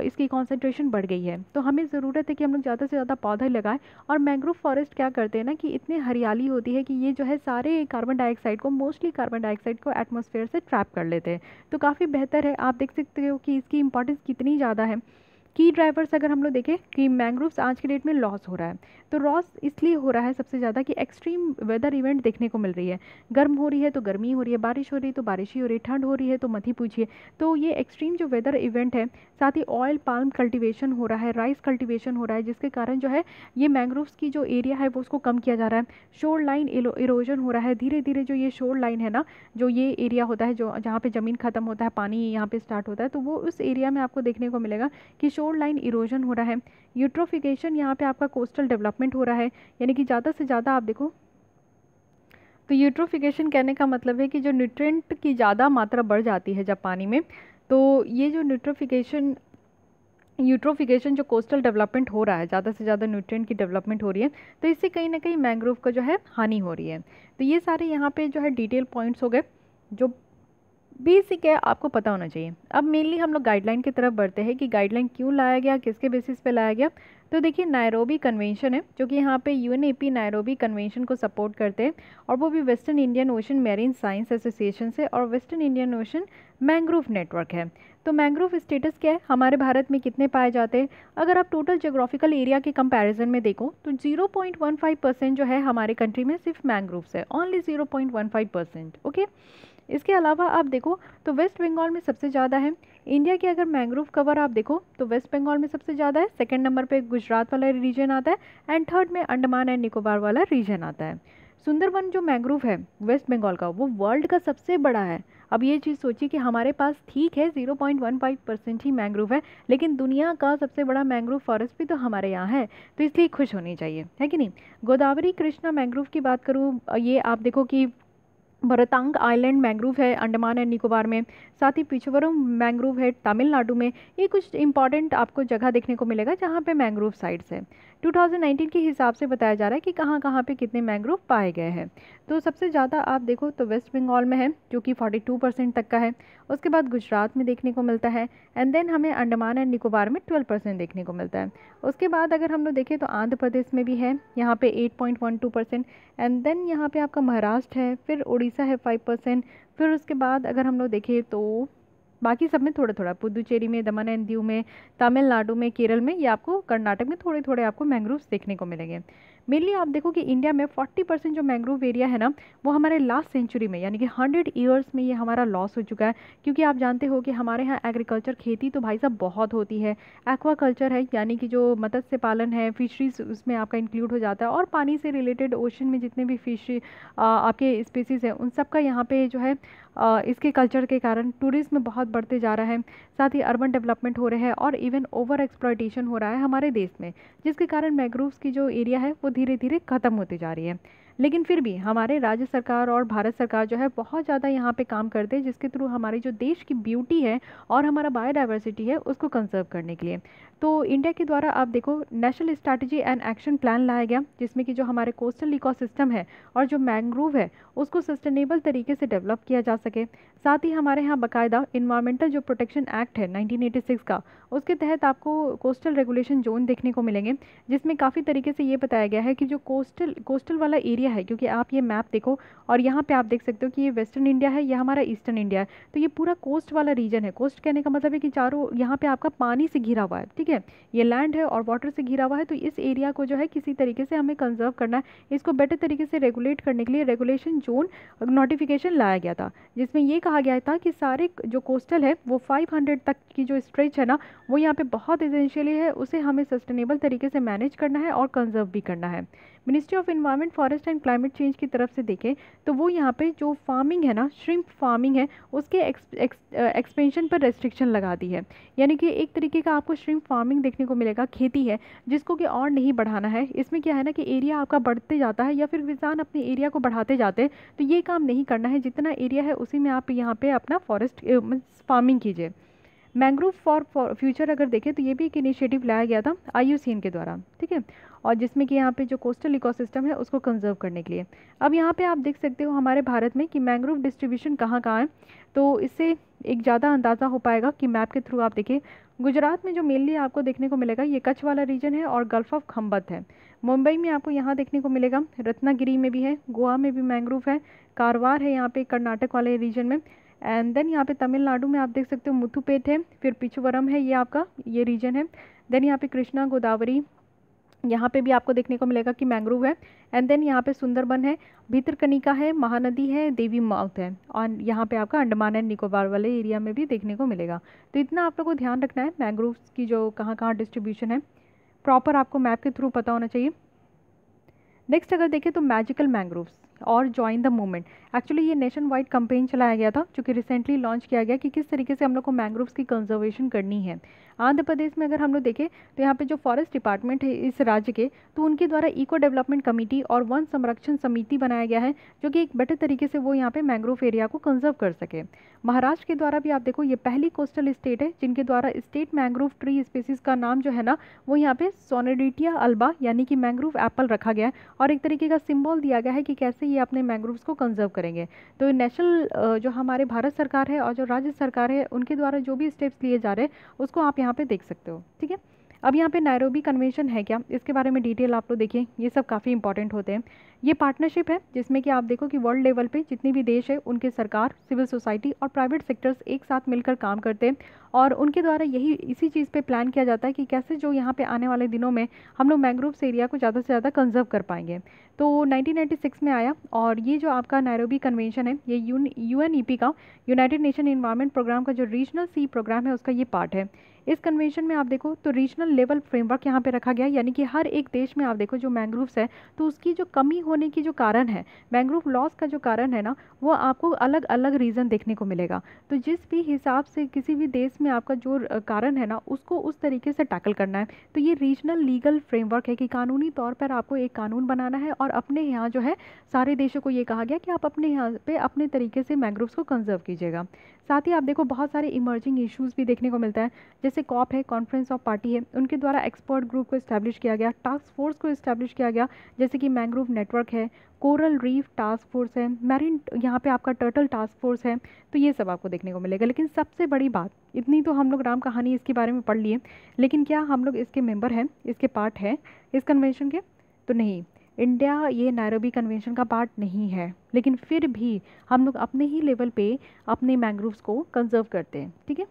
इसकी कॉन्सेंट्रेशन बढ़ गई है तो हमें ज़रूरत है कि हम लोग ज़्यादा से ज़्यादा पौधे लगाएं और मैंग्रोव फॉरेस्ट क्या करते हैं ना कि इतनी हरियाली होती है कि ये जो है सारे कार्बन डाइऑक्साइड को मोस्टली कार्बन डाइऑक्साइड को एटमोसफेयर से ट्रैप कर लेते हैं तो काफ़ी बेहतर है आप देख सकते हो कि इसकी इंपॉर्टेंस कितनी ज़्यादा है की ड्राइवर्स अगर हम लोग देखें कि मैंग्रोव्स आज के डेट में लॉस हो रहा है तो लॉस इसलिए हो रहा है सबसे ज़्यादा कि एक्सट्रीम वेदर इवेंट देखने को मिल रही है गर्म हो रही है तो गर्मी हो रही है बारिश हो रही है तो बारिश ही हो रही है ठंड हो रही है तो मत ही पूछिए तो ये एक्सट्रीम जो वेदर इवेंट है साथ ही ऑयल पाल्म कल्टिवेशन हो रहा है राइस कल्टिवेशन हो रहा है जिसके कारण जो है ये मैंग्रोव्स की जो एरिया है वो उसको कम किया जा रहा है शोर लाइन इरोजन हो रहा है धीरे धीरे जो ये शोर लाइन है ना जो ये एरिया होता है जो जहाँ पर ज़मीन ख़त्म होता है पानी यहाँ पर स्टार्ट होता है तो वो उस एरिया में आपको देखने को मिलेगा कि शोर लाइन इरोजन हो रहा है यूट्रोफिकेशन यहाँ पे आपका कोस्टल डेवलपमेंट हो रहा है यानी कि ज़्यादा से ज़्यादा आप देखो तो यूट्रोफिकेशन कहने का मतलब है कि जो न्यूट्रेंट की ज़्यादा मात्रा बढ़ जाती है जब पानी में तो ये जो न्यूट्रोफिकेशन यूट्रोफिकेशन जो कोस्टल डेवलपमेंट हो रहा है ज़्यादा से ज़्यादा न्यूट्रिएंट की डेवलपमेंट हो रही है तो इससे कहीं ना कहीं मैंग्रोव का जो है हानि हो रही है तो ये सारे यहाँ पे जो है डिटेल पॉइंट्स हो गए जो बेसिक है आपको पता होना चाहिए अब मेनली हम लोग गाइडलाइन की तरफ बढ़ते हैं कि गाइडलाइन क्यों लाया गया किसके बेसिस पे लाया गया तो देखिए नायरोबी कन्वेंशन है जो कि यहाँ पे यू एन नायरोबी कन्वेंशन को सपोर्ट करते हैं और वो भी western Indian ocean marine science association से और western Indian ocean mangrove network है तो मैंग्रोव स्टेटस क्या है हमारे भारत में कितने पाए जाते हैं अगर आप टोटल जोग्राफिकल एरिया के कंपेरिजन में देखो तो जीरो परसेंट जो है हमारे कंट्री में सिर्फ मैंग्रोव्स है ओनली जीरो परसेंट ओके इसके अलावा आप देखो तो वेस्ट बंगाल में सबसे ज़्यादा है इंडिया की अगर मैंग्रोव कवर आप देखो तो वेस्ट बंगाल में सबसे ज़्यादा है सेकेंड नंबर पर गुजरात वाला रीजन आता है एंड थर्ड में अंडमान एंड निकोबार वाला रीजन आता है सुंदरवन जो मैंग्रोव है वेस्ट बंगाल का वो वर्ल्ड का सबसे बड़ा है अब ये चीज़ सोचिए कि हमारे पास ठीक है 0.15 परसेंट ही मैंग्रोव है लेकिन दुनिया का सबसे बड़ा मैंग्रोव फॉरेस्ट भी तो हमारे यहाँ है तो इसलिए खुश होनी चाहिए है कि नहीं गोदावरी कृष्णा मैंग्रोव की बात करूँ ये आप देखो कि भरतांग आइलैंड मैंग्रोव है अंडमान एंड निकोबार में साथ ही पिछवरम मैंग्रोव है तमिलनाडु में ये कुछ इंपॉर्टेंट आपको जगह देखने को मिलेगा जहाँ पे मैंग्रोव साइट्स है 2019 के हिसाब से बताया जा रहा है कि कहाँ कहाँ पे कितने मैंग्रोव पाए गए हैं तो सबसे ज़्यादा आप देखो तो वेस्ट बंगाल में है जो कि 42 परसेंट तक का है उसके बाद गुजरात में देखने को मिलता है एंड देन हमें अंडमान एंड निकोबार में ट्वेल्व परसेंट देखने को मिलता है उसके बाद अगर हम लोग देखें तो आंध्र प्रदेश में भी है यहाँ पे eight point one two percent and then यहाँ पे आपका महाराष्ट्र है फिर उड़ीसा है फाइव परसेंट फिर उसके बाद अगर हम लोग देखें तो बाकी सब में थोड़ा थोड़ा पुदुचेरी में दमन एंड दीव में तमिलनाडु में केरल में या आपको कर्नाटक में थोड़े थोड़े आपको मैंग्रोव्स देखने को मिलेंगे मेनली आप देखो कि इंडिया में 40 परसेंट जो मैंग्रोव एरिया है ना वो हमारे लास्ट सेंचुरी में यानी कि हंड्रेड ईयर्स में ये हमारा लॉस हो चुका है क्योंकि आप जानते हो कि हमारे यहाँ एग्रीकल्चर खेती तो भाई साहब बहुत होती है एक्वा कल्चर है यानी कि जो मत्स्य पालन है फिशरीज उसमें आपका इंक्लूड हो जाता है और पानी से रिलेटेड ओशन में जितने भी फिश आपके स्पीसीज़ हैं उन सब का यहाँ पे जो है इसके कल्चर के कारण टूरिज़्म बहुत बढ़ते जा रहा है साथ ही अर्बन डेवलपमेंट हो रहा है और इवन ओवर एक्सप्लॉयटेशन हो रहा है हमारे देश में जिसके कारण मैग्रोव्स की जो एरिया है वो धीरे धीरे ख़त्म होती जा रही है लेकिन फिर भी हमारे राज्य सरकार और भारत सरकार जो है बहुत ज़्यादा यहाँ पे काम करते हैं जिसके थ्रू हमारी जो देश की ब्यूटी है और हमारा बायोडाइवर्सिटी है उसको कंजर्व करने के लिए तो इंडिया के द्वारा आप देखो national strategy and action plan लाया गया जिसमें कि जो हमारे कोस्टल इकोसिस्टम है और जो मैंग्रोव है उसको सस्टेनेबल तरीके से डेवलप किया जा सके साथ ही हमारे यहाँ बकायदा इन्वायरमेंटल जो प्रोटेक्शन एक्ट है 1986 का उसके तहत आपको कोस्टल रेगुलेशन जोन देखने को मिलेंगे जिसमें काफ़ी तरीके से ये बताया गया है कि जो कोस्टल कोस्टल वाला एरिया है क्योंकि आप ये मैप देखो और यहाँ पे आप देख सकते हो कि ये वेस्टर्न इंडिया है यह हमारा ईस्टर्न इंडिया है तो ये पूरा कोस्ट वाला रीजन है कोस्ट कहने का मतलब है कि चारों यहाँ पर आपका पानी से घिरा हुआ है ठीक है ये लैंड है और वाटर से घिरा हुआ है तो इस एरिया को जो है किसी तरीके से हमें कंजर्व करना है इसको बेटर तरीके से रेगुलेट करने के लिए रेगुलेशन जोन नोटिफिकेशन लाया गया था जिसमें ये कहा गया था कि सारे जो कोस्टल है वो 500 तक की जो स्ट्रेच है ना वो यहाँ पे बहुत इजेंशियली है उसे हमें सस्टेनेबल तरीके से मैनेज करना है और कंजर्व भी करना है ministry of environment forest and climate change की तरफ से देखें तो वो यहाँ पे जो फार्मिंग है ना श्रिम्प फार्मिंग है उसके एक्सपेंशन पर रेस्ट्रिक्शन लगा दी है यानी कि एक तरीके का आपको श्रिम्प फार्मिंग देखने को मिलेगा खेती है जिसको कि और नहीं बढ़ाना है इसमें क्या है ना कि एरिया आपका बढ़ते जाता है या फिर किसान अपने एरिया को बढ़ाते जाते तो ये काम नहीं करना है जितना एरिया है उसी में आप यहाँ पे अपना फॉरेस्ट फार्मिंग कीजिए मैंग्रोव फॉर फ्यूचर अगर देखें तो ये भी एक इनिशिएटिव लाया गया था आई के द्वारा ठीक है और जिसमें कि यहाँ पे जो कोस्टल इकोसिस्टम है उसको कंजर्व करने के लिए अब यहाँ पे आप देख सकते हो हमारे भारत में कि मैंग्रोव डिस्ट्रीब्यूशन कहाँ कहाँ है तो इससे एक ज़्यादा अंदाज़ा हो पाएगा कि मैप के थ्रू आप देखें गुजरात में जो मेनली आपको देखने को मिलेगा ये कच्छ वाला रीजन है और गल्फ ऑफ खम्बत है मुंबई में आपको यहाँ देखने को मिलेगा रत्नागिरी में भी है गोवा में भी मैंग्रोव है कारवार है यहाँ पे कर्नाटक वाले रीजन में एंड देन यहाँ पे तमिलनाडु में आप देख सकते हो मुथुपेट है फिर पिछुवरम है ये आपका ये रीजन है देन यहाँ पे कृष्णा गोदावरी यहाँ पे भी आपको देखने को मिलेगा कि मैंग्रोव है एंड देन यहाँ पे सुंदरबन है भीतरकनिका है महानदी है देवी माउथ है और यहाँ पे आपका अंडमान एंड निकोबार वाले एरिया में भी देखने को मिलेगा तो इतना आप लोग को ध्यान रखना है मैंग्रोव्स की जो कहाँ कहाँ डिस्ट्रीब्यूशन है प्रॉपर आपको मैप के थ्रू पता होना चाहिए नेक्स्ट अगर देखें तो मैजिकल मैंग्रोव्स और जॉइन द मूवमेंट एक्चुअली ये नेशन वाइड कंपेन चलाया गया था जो कि रिसेंटली लॉन्च किया गया कि किस तरीके से हम लोग को मैंग्रोव्स की कंजर्वेशन करनी है आंध्र प्रदेश में अगर हम लोग देखें तो यहाँ पे जो फॉरेस्ट डिपार्टमेंट है इस राज्य के तो उनके द्वारा इको डेवलपमेंट कमेटी और वन संरक्षण समिति बनाया गया है जो कि एक बेटर तरीके से वो यहाँ पे मैंग्रोव एरिया को कंजर्व कर सके महाराष्ट्र के द्वारा भी आप देखो ये पहली कोस्टल स्टेट है जिनके द्वारा स्टेट मैंग्रोव ट्री स्पीसीज का नाम जो है ना वो यहाँ पे सोनेडिटिया अल्बा यानी कि मैंग्रोव एप्पल रखा गया है और एक तरीके का सिम्बॉल दिया गया है कि कैसे ये अपने मैंग्रोव्स को कंजर्व करेंगे तो नेशनल जो हमारे भारत सरकार है और जो राज्य सरकार है उनके द्वारा जो भी स्टेप्स लिए जा रहे हैं उसको आप यहाँ पर देख सकते हो ठीक है अब यहाँ पे नायरोबी कन्वेंशन है क्या इसके बारे में डिटेल आप लोग देखिए ये सब काफ़ी इंपॉर्टेंट होते हैं ये पार्टनरशिप है जिसमें कि आप देखो कि वर्ल्ड लेवल पे जितनी भी देश है उनके सरकार सिविल सोसाइटी और प्राइवेट सेक्टर्स एक साथ मिलकर काम करते हैं और उनके द्वारा यही इसी चीज़ पे प्लान किया जाता है कि कैसे जो यहाँ पे आने वाले दिनों में हम लोग मैंग्रोव्स एरिया को ज़्यादा से ज़्यादा कंजर्व कर पाएंगे तो नाइनटीन में आया और ये जो आपका नायरोबी कन्वेंशन है ये यू e का यूनाइटेड नेशन इन्वायरमेंट प्रोग्राम का जो रीजनल सी प्रोग्राम है उसका ये पार्ट है इस कन्वेंशन में आप देखो तो रीजनल लेवल फ्रेमवर्क यहाँ पे रखा गया यानी कि हर एक देश में आप देखो जो मैंग्रोव्स है तो उसकी जो कमी होने की जो कारण है मैंग्रोव लॉस का जो कारण है ना वो आपको अलग अलग रीज़न देखने को मिलेगा तो जिस भी हिसाब से किसी भी देश में आपका जो कारण है ना उसको उस तरीके से टैकल करना है तो ये रीजनल लीगल फ्रेमवर्क है कि कानूनी तौर पर आपको एक कानून बनाना है और अपने यहाँ जो है सारे देशों को ये कहा गया कि आप अपने यहाँ पे अपने तरीके से मैंग्रोव्स को कंजर्व कीजिएगा साथ ही आप देखो बहुत सारे इमर्जिंग इशूज़ भी देखने को मिलता है जैसे कॉप है कॉन्फ्रेंस ऑफ पार्टी है उनके द्वारा एक्सपर्ट ग्रुप को इस्टेब्लिश किया गया टास्क फोर्स को इस्टेब्लिश किया गया जैसे कि मैंग्रोव नेटवर्क है कोरल रीफ टास्क फोर्स है मैरिन यहाँ पे आपका टर्टल टास्क फोर्स है तो ये सब आपको देखने को मिलेगा लेकिन सबसे बड़ी बात इतनी तो हम लोग राम कहानी इसके बारे में पढ़ लिए लेकिन क्या हम लोग इसके मेंबर हैं इसके पार्ट हैं इस कन्वेंशन के तो नहीं इंडिया ये नैरोबी कन्वेंशन का पार्ट नहीं है लेकिन फिर भी हम लोग अपने ही लेवल पे अपने मैंग्रोव्स को कंजर्व करते हैं ठीक है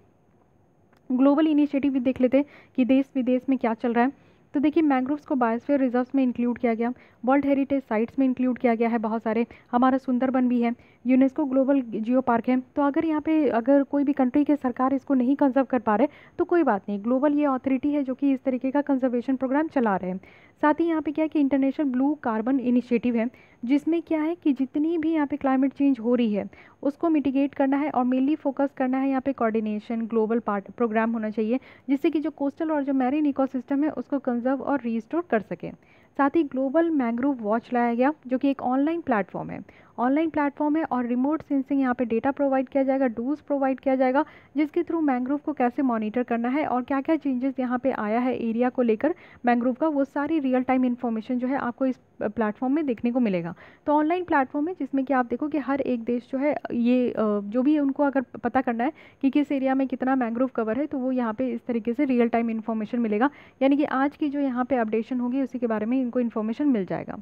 ग्लोबल इनिशिएटिव भी देख लेते हैं कि देश विदेश में क्या चल रहा है तो देखिए मैंग्रोव्स को बायोस्फीयर रिजर्व्स में इंक्लूड किया गया वर्ल्ड हेरिटेज साइट्स में इंक्लूड किया गया है बहुत सारे हमारा सुंदरबन भी है यूनेस्को ग्लोबल जियो पार्क है तो अगर यहाँ पे अगर कोई भी कंट्री के सरकार इसको नहीं कंजर्व कर पा रहे तो कोई बात नहीं ग्लोबल ये अथॉरिटी है जो कि इस तरीके का कंजर्वेशन प्रोग्राम चला रहे हैं साथ ही यहाँ पे क्या है कि इंटरनेशनल ब्लू कार्बन इनिशिएटिव है जिसमें क्या है कि जितनी भी यहाँ पे क्लाइमेट चेंज हो रही है उसको मिटिगेट करना है और मेनली फोकस करना है यहाँ पे कोऑर्डिनेशन ग्लोबल पार्ट प्रोग्राम होना चाहिए जिससे कि जो कोस्टल और जो मैरीन इकोसिस्टम है उसको कंजर्व और रिस्टोर कर सकें साथ ही ग्लोबल मैंग्रोव वॉच लाया गया जो कि एक ऑनलाइन प्लेटफॉर्म है ऑनलाइन प्लेटफॉर्म है और रिमोट सेंसिंग यहाँ पे डेटा प्रोवाइड किया जाएगा डूज प्रोवाइड किया जाएगा जिसके थ्रू मैंग्रोव को कैसे मॉनिटर करना है और क्या क्या चेंजेस यहाँ पे आया है एरिया को लेकर मैंग्रोव का वो सारी रियल टाइम इन्फॉर्मेशन जो है आपको इस प्लेटफॉर्म में देखने को मिलेगा तो ऑनलाइन प्लेटफॉर्म है जिसमें कि आप देखो कि हर एक देश जो है ये जो भी उनको अगर पता करना है कि किस एरिया में कितना मैंग्रोव कवर है तो वो यहाँ पे इस तरीके से रियल टाइम इन्फॉर्मेशन मिलेगा यानी कि आज की जो यहाँ पे अपडेशन होगी उसी के बारे में इनको इन्फॉर्मेशन मिल जाएगा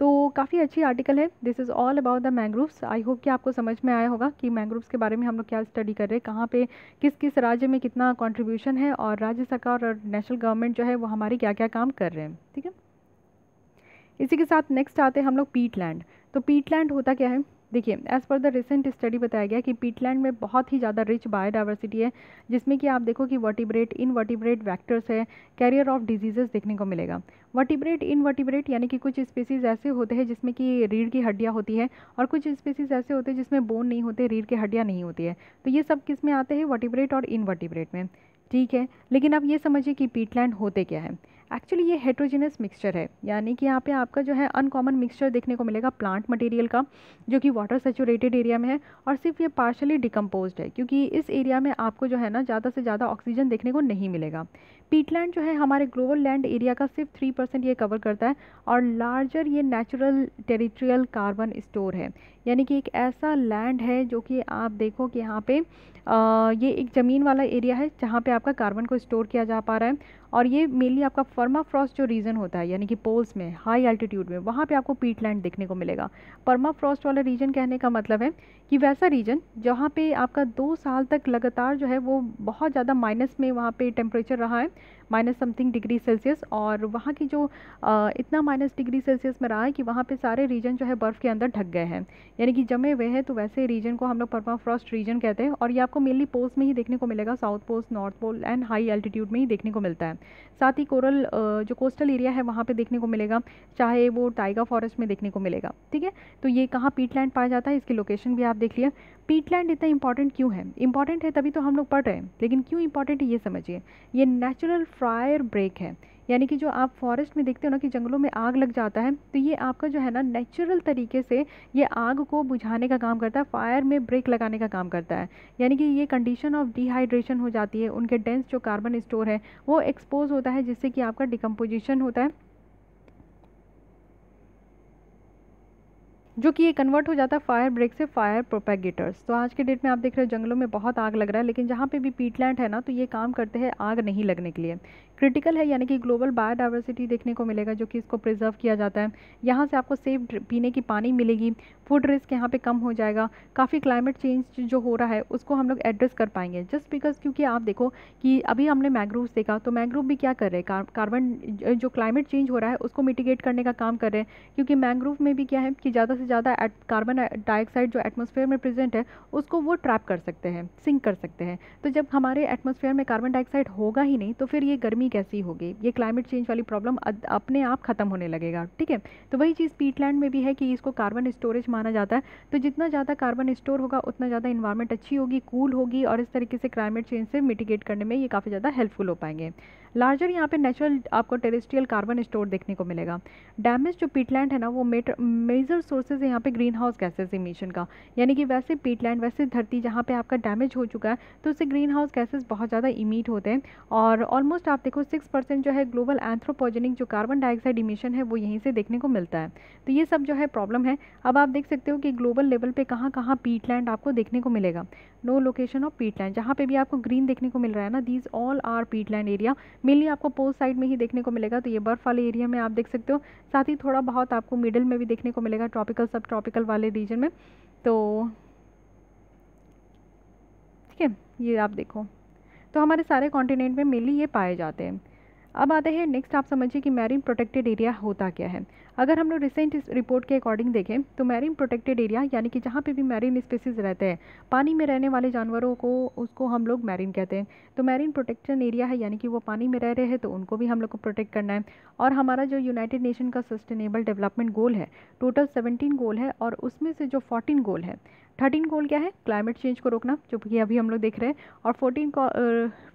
तो काफ़ी अच्छी आर्टिकल है this is all about the mangroves I hope कि आपको समझ में आया होगा कि मैंग्रोव्स के बारे में हम लोग क्या स्टडी कर रहे हैं कहाँ पे किस किस राज्य में कितना कंट्रीब्यूशन है और राज्य सरकार और नेशनल गवर्नमेंट जो है वो हमारे क्या क्या काम कर रहे हैं ठीक है इसी के साथ नेक्स्ट आते हैं हम लोग लैंड तो लैंड होता क्या है देखिए as per the recent study बताया गया कि पीटलैंड में बहुत ही ज़्यादा रिच बायोडाइवर्सिटी है जिसमें कि आप देखो कि वर्टिब्रेट इन वर्टिब्रेट वैक्टर्स है कैरियर ऑफ डिजीजेस देखने को मिलेगा वर्टिब्रेट इन वर्टिब्रेट यानी कि कुछ स्पीसीज ऐसे होते हैं जिसमें कि रीढ़ की हड्डियाँ होती है और कुछ स्पीसीज ऐसे होते हैं जिसमें बोन नहीं होते रीढ़ की हड्डियाँ नहीं होती है तो ये सब किस में आते हैं वर्टिब्रेट और इन वर्टिब्रेट में ठीक है लेकिन आप ये समझिए कि पीटलैंड होते क्या है एक्चुअली ये हेट्रोजीनियस मिक्सचर है यानी कि यहाँ पे आपका जो है अनकॉमन मिक्सचर देखने को मिलेगा प्लांट मटेरियल का जो कि वाटर सेचूरेटेड एरिया में है और सिर्फ ये पार्शली डिकम्पोज है क्योंकि इस एरिया में आपको जो है ना ज़्यादा से ज़्यादा ऑक्सीजन देखने को नहीं मिलेगा पीटलैंड जो है हमारे ग्लोबल लैंड एरिया का सिर्फ थ्री परसेंट ये कवर करता है और लार्जर ये नेचुरल टेरिटोरियल कार्बन स्टोर है यानी कि एक ऐसा लैंड है जो कि आप देखो कि यहाँ पे आ, ये एक ज़मीन वाला एरिया है जहाँ पे आपका कार्बन को स्टोर किया जा पा रहा है और ये मेनली आपका फर्मा फ्रॉस्ट जो रीजन होता है यानी कि पोल्स में हाई अल्टीट्यूड में वहाँ पे आपको लैंड देखने को मिलेगा फर्मा फ्रॉस्ट वाला रीजन कहने का मतलब है कि वैसा रीजन जहाँ पे आपका दो साल तक लगातार जो है वो बहुत ज़्यादा माइनस में वहाँ पे टेम्परेचर रहा है माइनस समथिंग डिग्री सेल्सियस और वहाँ की जो आ, इतना माइनस डिग्री सेल्सियस में रहा है कि वहाँ पे सारे रीजन जो है बर्फ़ के अंदर ढक गए हैं यानी कि जमे हुए हैं तो वैसे रीजन को हम लोग परमा फ्रॉस्ट रीजन कहते हैं और ये आपको मेनली पोस्ट में ही देखने को मिलेगा साउथ पोस्ट north pole and high altitude में ही देखने को मिलता है साथ ही कोरल जो कोस्टल एरिया है वहाँ पर देखने को मिलेगा चाहे वो टाइगर फॉरेस्ट में देखने को मिलेगा ठीक है तो ये कहाँ पीटलैंड पाया जाता है इसकी लोकेशन भी आप देख लिया पीटलैंड इतना इंपॉर्टेंट क्यों है इंपॉर्टेंट है तभी तो हम लोग पढ़ रहे हैं लेकिन क्यों इंपॉर्टेंट है ये समझिए ये नेचुरल फायर ब्रेक है यानी कि जो आप फॉरेस्ट में देखते हो ना कि जंगलों में आग लग जाता है तो ये आपका जो है ना नेचुरल तरीके से ये आग को बुझाने का काम करता है फायर में ब्रेक लगाने का काम करता है यानी कि ये कंडीशन ऑफ डिहाइड्रेशन हो जाती है उनके डेंस जो कार्बन स्टोर है वो एक्सपोज होता है जिससे कि आपका डिकम्पोजिशन होता है जो कि ये कन्वर्ट हो जाता है फायर ब्रेक से फायर प्रोपेगेटर्स तो आज के डेट में आप देख रहे हो जंगलों में बहुत आग लग रहा है लेकिन जहाँ पे भी पीटलैंड है ना तो ये काम करते हैं आग नहीं लगने के लिए क्रिटिकल है यानी कि ग्लोबल बायोडाइवर्सिटी देखने को मिलेगा जो कि इसको प्रिजर्व किया जाता है यहाँ से आपको सेफ पीने की पानी मिलेगी फूड रिस्क यहाँ पे कम हो जाएगा काफ़ी क्लाइमेट चेंज जो हो रहा है उसको हम लोग एड्रेस कर पाएंगे जस्ट बिकॉज क्योंकि आप देखो कि अभी हमने मैग्रोव्स देखा तो मैग्रोव भी क्या कर रहे हैं कार्बन जो क्लाइमेट चेंज हो रहा है उसको मिटिगेट करने का काम कर रहे हैं क्योंकि मैंग्रोव में भी क्या है कि ज़्यादा से ज़्यादा कार्बन डाइऑक्साइड जो एटमोसफेयर में प्रेजेंट है उसको वो ट्रैप कर सकते हैं सिंक कर सकते हैं तो जब हमारे एटमोसफेयर में कार्बन डाइऑक्साइड होगा ही नहीं तो फिर ये गर्मी कैसी होगी ये क्लाइमेट चेंज वाली प्रॉब्लम अपने आप ख़त्म होने लगेगा ठीक है तो वही चीज़ पीटलैंड में भी है कि इसको कार्बन स्टोरेज माना जाता है तो जितना ज़्यादा कार्बन स्टोर होगा उतना ज़्यादा इन्वायरमेंट अच्छी होगी कूल होगी और इस तरीके से क्लाइमेट चेंज से मिटिगेट करने में ये काफ़ी ज़्यादा हेल्पफुल हो पाएंगे लार्जर यहाँ पे नेचुरल आपको टेरेस्ट्रियल कार्बन स्टोर देखने को मिलेगा डैमेज जो पीटलैंड है ना वो मेजर सोर्सेज है यहाँ पे ग्रीन हाउस गैसेज इमिशन का यानी कि वैसे पीटलैंड वैसे धरती जहाँ पे आपका डैमेज हो चुका है तो उससे ग्रीन हाउस गैसेज बहुत ज़्यादा इमिट होते हैं और ऑलमोस्ट आप देखो सिक्स परसेंट जो है ग्लोबल एंथ्रोपोजेनिक जो कार्बन डाइऑक्साइड इमिशन है वो यहीं से देखने को मिलता है तो ये सब जो है प्रॉब्लम है अब आप देख सकते हो कि ग्लोबल लेवल पे कहाँ कहाँ पीटलैंड आपको देखने को मिलेगा नो लोकेशन ऑफ पीटलैंड जहाँ पे भी आपको ग्रीन देखने को मिल रहा है ना these all are peatland area mainly आपको पोस्ट साइड में ही देखने को मिलेगा तो ये बर्फ़ वाले एरिया में आप देख सकते हो साथ ही थोड़ा बहुत आपको मिडिल में भी देखने को मिलेगा ट्रॉपिकल सब ट्रॉपिकल वाले रीजन में तो ठीक है ये आप देखो तो हमारे सारे कॉन्टिनेंट में मेनली ये पाए जाते हैं अब आते हैं नेक्स्ट आप समझिए कि मैरीन प्रोटेक्टेड एरिया होता क्या है अगर हम लोग रिसेंट इस रिपोर्ट के अकॉर्डिंग देखें तो मैरीन प्रोटेक्टेड एरिया यानी कि जहाँ पे भी मैरीन स्पेसिस रहते हैं पानी में रहने वाले जानवरों को उसको हम लोग मैरीन कहते हैं तो मैरीन प्रोटेक्शन एरिया है यानी कि वो पानी में रह रहे हैं तो उनको भी हम लोग को प्रोटेक्ट करना है और हमारा जो यूनाइटेड नेशन का सस्टेनेबल डेवलपमेंट गोल है टोटल सेवनटीन गोल है और उसमें से जो फोर्टीन गोल है थर्टीन गोल क्या है क्लाइमेट चेंज को रोकना जो कि अभी हम लोग देख रहे हैं और फोर्टीन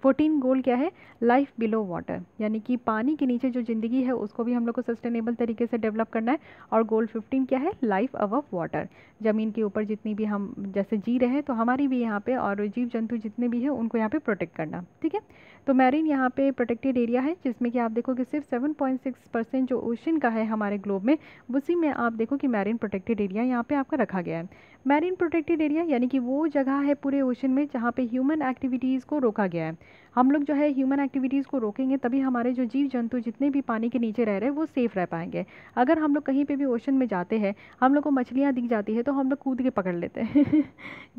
फोर्टीन गोल क्या है लाइफ बिलो वाटर यानी कि पानी के नीचे जो ज़िंदगी है उसको भी हम लोग को सस्टेनेबल तरीके से डेवलप करना है और गोल फिफ्टीन क्या है लाइफ अव वाटर ज़मीन के ऊपर जितनी भी हम जैसे जी रहे हैं तो हमारी भी यहाँ पर और जीव जंतु जितने भी हैं उनको यहाँ पर प्रोटेक्ट करना ठीक है तो मैरीन यहाँ पे प्रोटेक्टेड एरिया है जिसमें कि आप देखो कि सिर्फ 7.6 परसेंट जो ओशन का है हमारे ग्लोब में उसी में आप देखो कि मैरीन प्रोटेक्टेड एरिया यहाँ पे आपका रखा गया है मैरीन प्रोटेक्टेड एरिया यानी कि वो जगह है पूरे ओशन में जहाँ पे ह्यूमन एक्टिविटीज़ को रोका गया है हम लोग जो है ह्यूमन एक्टिविटीज़ को रोकेंगे तभी हमारे जो जीव जंतु जितने भी पानी के नीचे रह रहे हैं वो सेफ़ रह पाएंगे अगर हम लोग कहीं पर भी ओशन में जाते हैं हम लोग को मछलियाँ दिख जाती है तो हम लोग कूद के पकड़ लेते हैं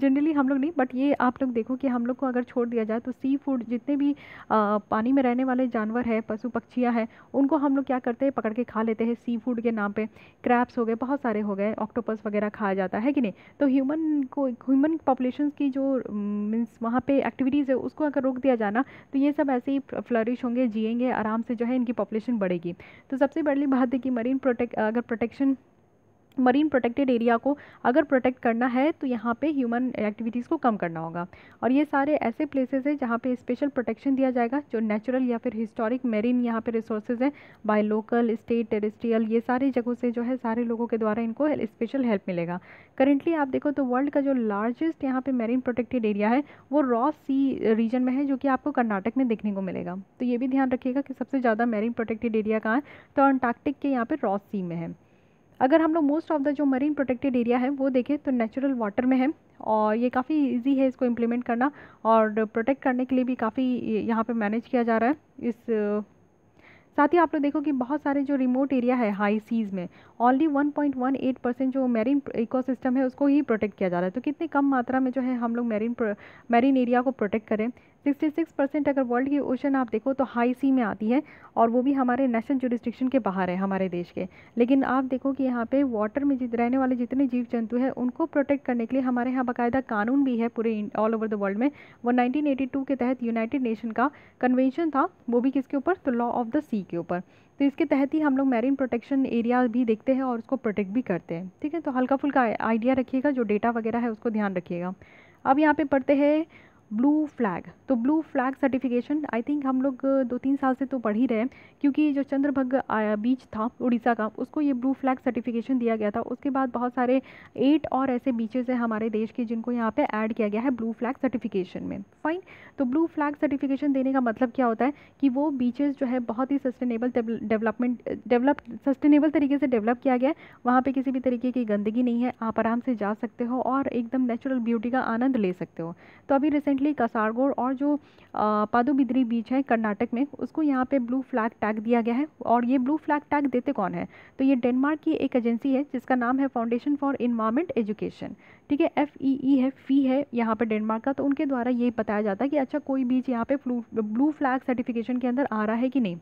जनरली (laughs) हम लोग नहीं बट ये आप लोग देखो कि हम लोग को अगर छोड़ दिया जाए तो सी फूड जितने भी आ, पानी में रहने वाले जानवर है पशु पक्षियाँ हैं उनको हम लोग क्या करते हैं पकड़ के खा लेते हैं सी फूड के नाम पर क्रैप्स हो गए बहुत सारे हो गए ऑक्टोपस वगैरह खाया जाता है कि नहीं तो ह्यूमन को ह्यूमन पॉपुलेशन की जो मीन्स वहाँ पर एक्टिविटीज़ है उसको अगर रोक दिया जाना तो ये सब ऐसे ही फ्लरिश होंगे जिएंगे आराम से जो है इनकी पॉपुलेशन बढ़ेगी तो सबसे बड़ी बात है कि मरीन प्रोटेक्ट अगर प्रोटेक्शन मरीन प्रोटेक्टेड एरिया को अगर प्रोटेक्ट करना है तो यहाँ पे ह्यूमन एक्टिविटीज़ को कम करना होगा और ये सारे ऐसे प्लेसेस हैं जहाँ पे स्पेशल प्रोटेक्शन दिया जाएगा जो नेचुरल या फिर हिस्टोरिक मेरीन यहाँ पे रिसोर्सेज हैं बाय लोकल स्टेट टेरिस्ट्रियल ये सारी जगहों से जो है सारे लोगों के द्वारा इनको स्पेशल हेल्प मिलेगा करेंटली आप देखो तो वर्ल्ड का जो लार्जेस्ट यहाँ पर मेरीन प्रोटेक्टेड एरिया है वो रॉस सी रीजन में है जो कि आपको कर्नाटक में देखने को मिलेगा तो ये भी ध्यान रखिएगा कि सबसे ज़्यादा मेरीन प्रोटेक्टेड एरिया कहाँ है तो अंटार्कटिक के यहाँ पर रॉस सी में है अगर हम लोग मोस्ट ऑफ द जो मरीन प्रोटेक्टेड एरिया है वो देखें तो नेचुरल वाटर में है और ये काफ़ी इजी है इसको इम्प्लीमेंट करना और प्रोटेक्ट करने के लिए भी काफ़ी यहाँ पे मैनेज किया जा रहा है इस साथ ही आप लोग देखो कि बहुत सारे जो रिमोट एरिया है हाई सीज़ में ऑनली 1.18 परसेंट जो मैरीन इकोसिस्टम है उसको ही प्रोटेक्ट किया जा रहा है तो कितने कम मात्रा में जो है हम लोग मैरीन मैरीन एरिया को प्रोटेक्ट करें 66 परसेंट अगर वर्ल्ड की ओशन आप देखो तो हाई सी में आती है और वो भी हमारे नेशनल जुडिस्ट्रिक्शन के बाहर है हमारे देश के लेकिन आप देखो कि यहाँ पे वाटर में जित रहने वाले जितने जीव जंतु हैं उनको प्रोटेक्ट करने के लिए हमारे यहाँ बाकायदा कानून भी है पूरे ऑल ओवर द वर्ल्ड में वो नाइनटीन के तहत यूनाइटेड नेशन का कन्वेंशन था वो भी किसके ऊपर तो लॉ ऑफ द सी के ऊपर तो इसके तहत ही हम लोग मैरीन प्रोटेक्शन एरिया भी देखते हैं और उसको प्रोटेक्ट भी करते हैं ठीक है तो हल्का फुल्का आइडिया रखिएगा जो डेटा वगैरह है उसको ध्यान रखिएगा अब यहाँ पे पढ़ते हैं ब्लू फ्लैग तो blue flag certification I think हम लोग दो तीन साल से तो पढ़ ही रहे हैं क्योंकि जो चंद्रभग बीच था उड़ीसा का उसको ये ब्लू फ्लैग सर्टिफिकेशन दिया गया था उसके बाद बहुत सारे एट और ऐसे बीचेस हैं हमारे देश के जिनको यहाँ पे ऐड किया गया है ब्लू फ्लैग सर्टिफिकेशन में फाइन तो ब्लू फ्लैग सर्टिफिकेशन देने का मतलब क्या होता है कि वो बीचेज़ जो है बहुत ही सस्टेनेबल डेवलपमेंट डेवलप सस्टेनेबल तरीके से डेवलप किया गया है वहाँ पर किसी भी तरीके की गंदगी नहीं है आप आराम से जा सकते हो और एकदम नेचुरल ब्यूटी का आनंद ले सकते हो तो अभी रिसेंट रिसेंटली कसारगोड और जो पादुबिद्री बीच है कर्नाटक में उसको यहाँ पे ब्लू फ्लैग टैग दिया गया है और ये ब्लू फ्लैग टैग देते कौन है तो ये डेनमार्क की एक एजेंसी है जिसका नाम है फाउंडेशन फॉर इन्वायरमेंट एजुकेशन ठीक है एफ ई ई है फी e e है यहाँ पर डेनमार्क का तो उनके द्वारा ये बताया जाता है कि अच्छा कोई बीच यहाँ पे ब्लू फ्लैग सर्टिफिकेशन के अंदर आ रहा है कि नहीं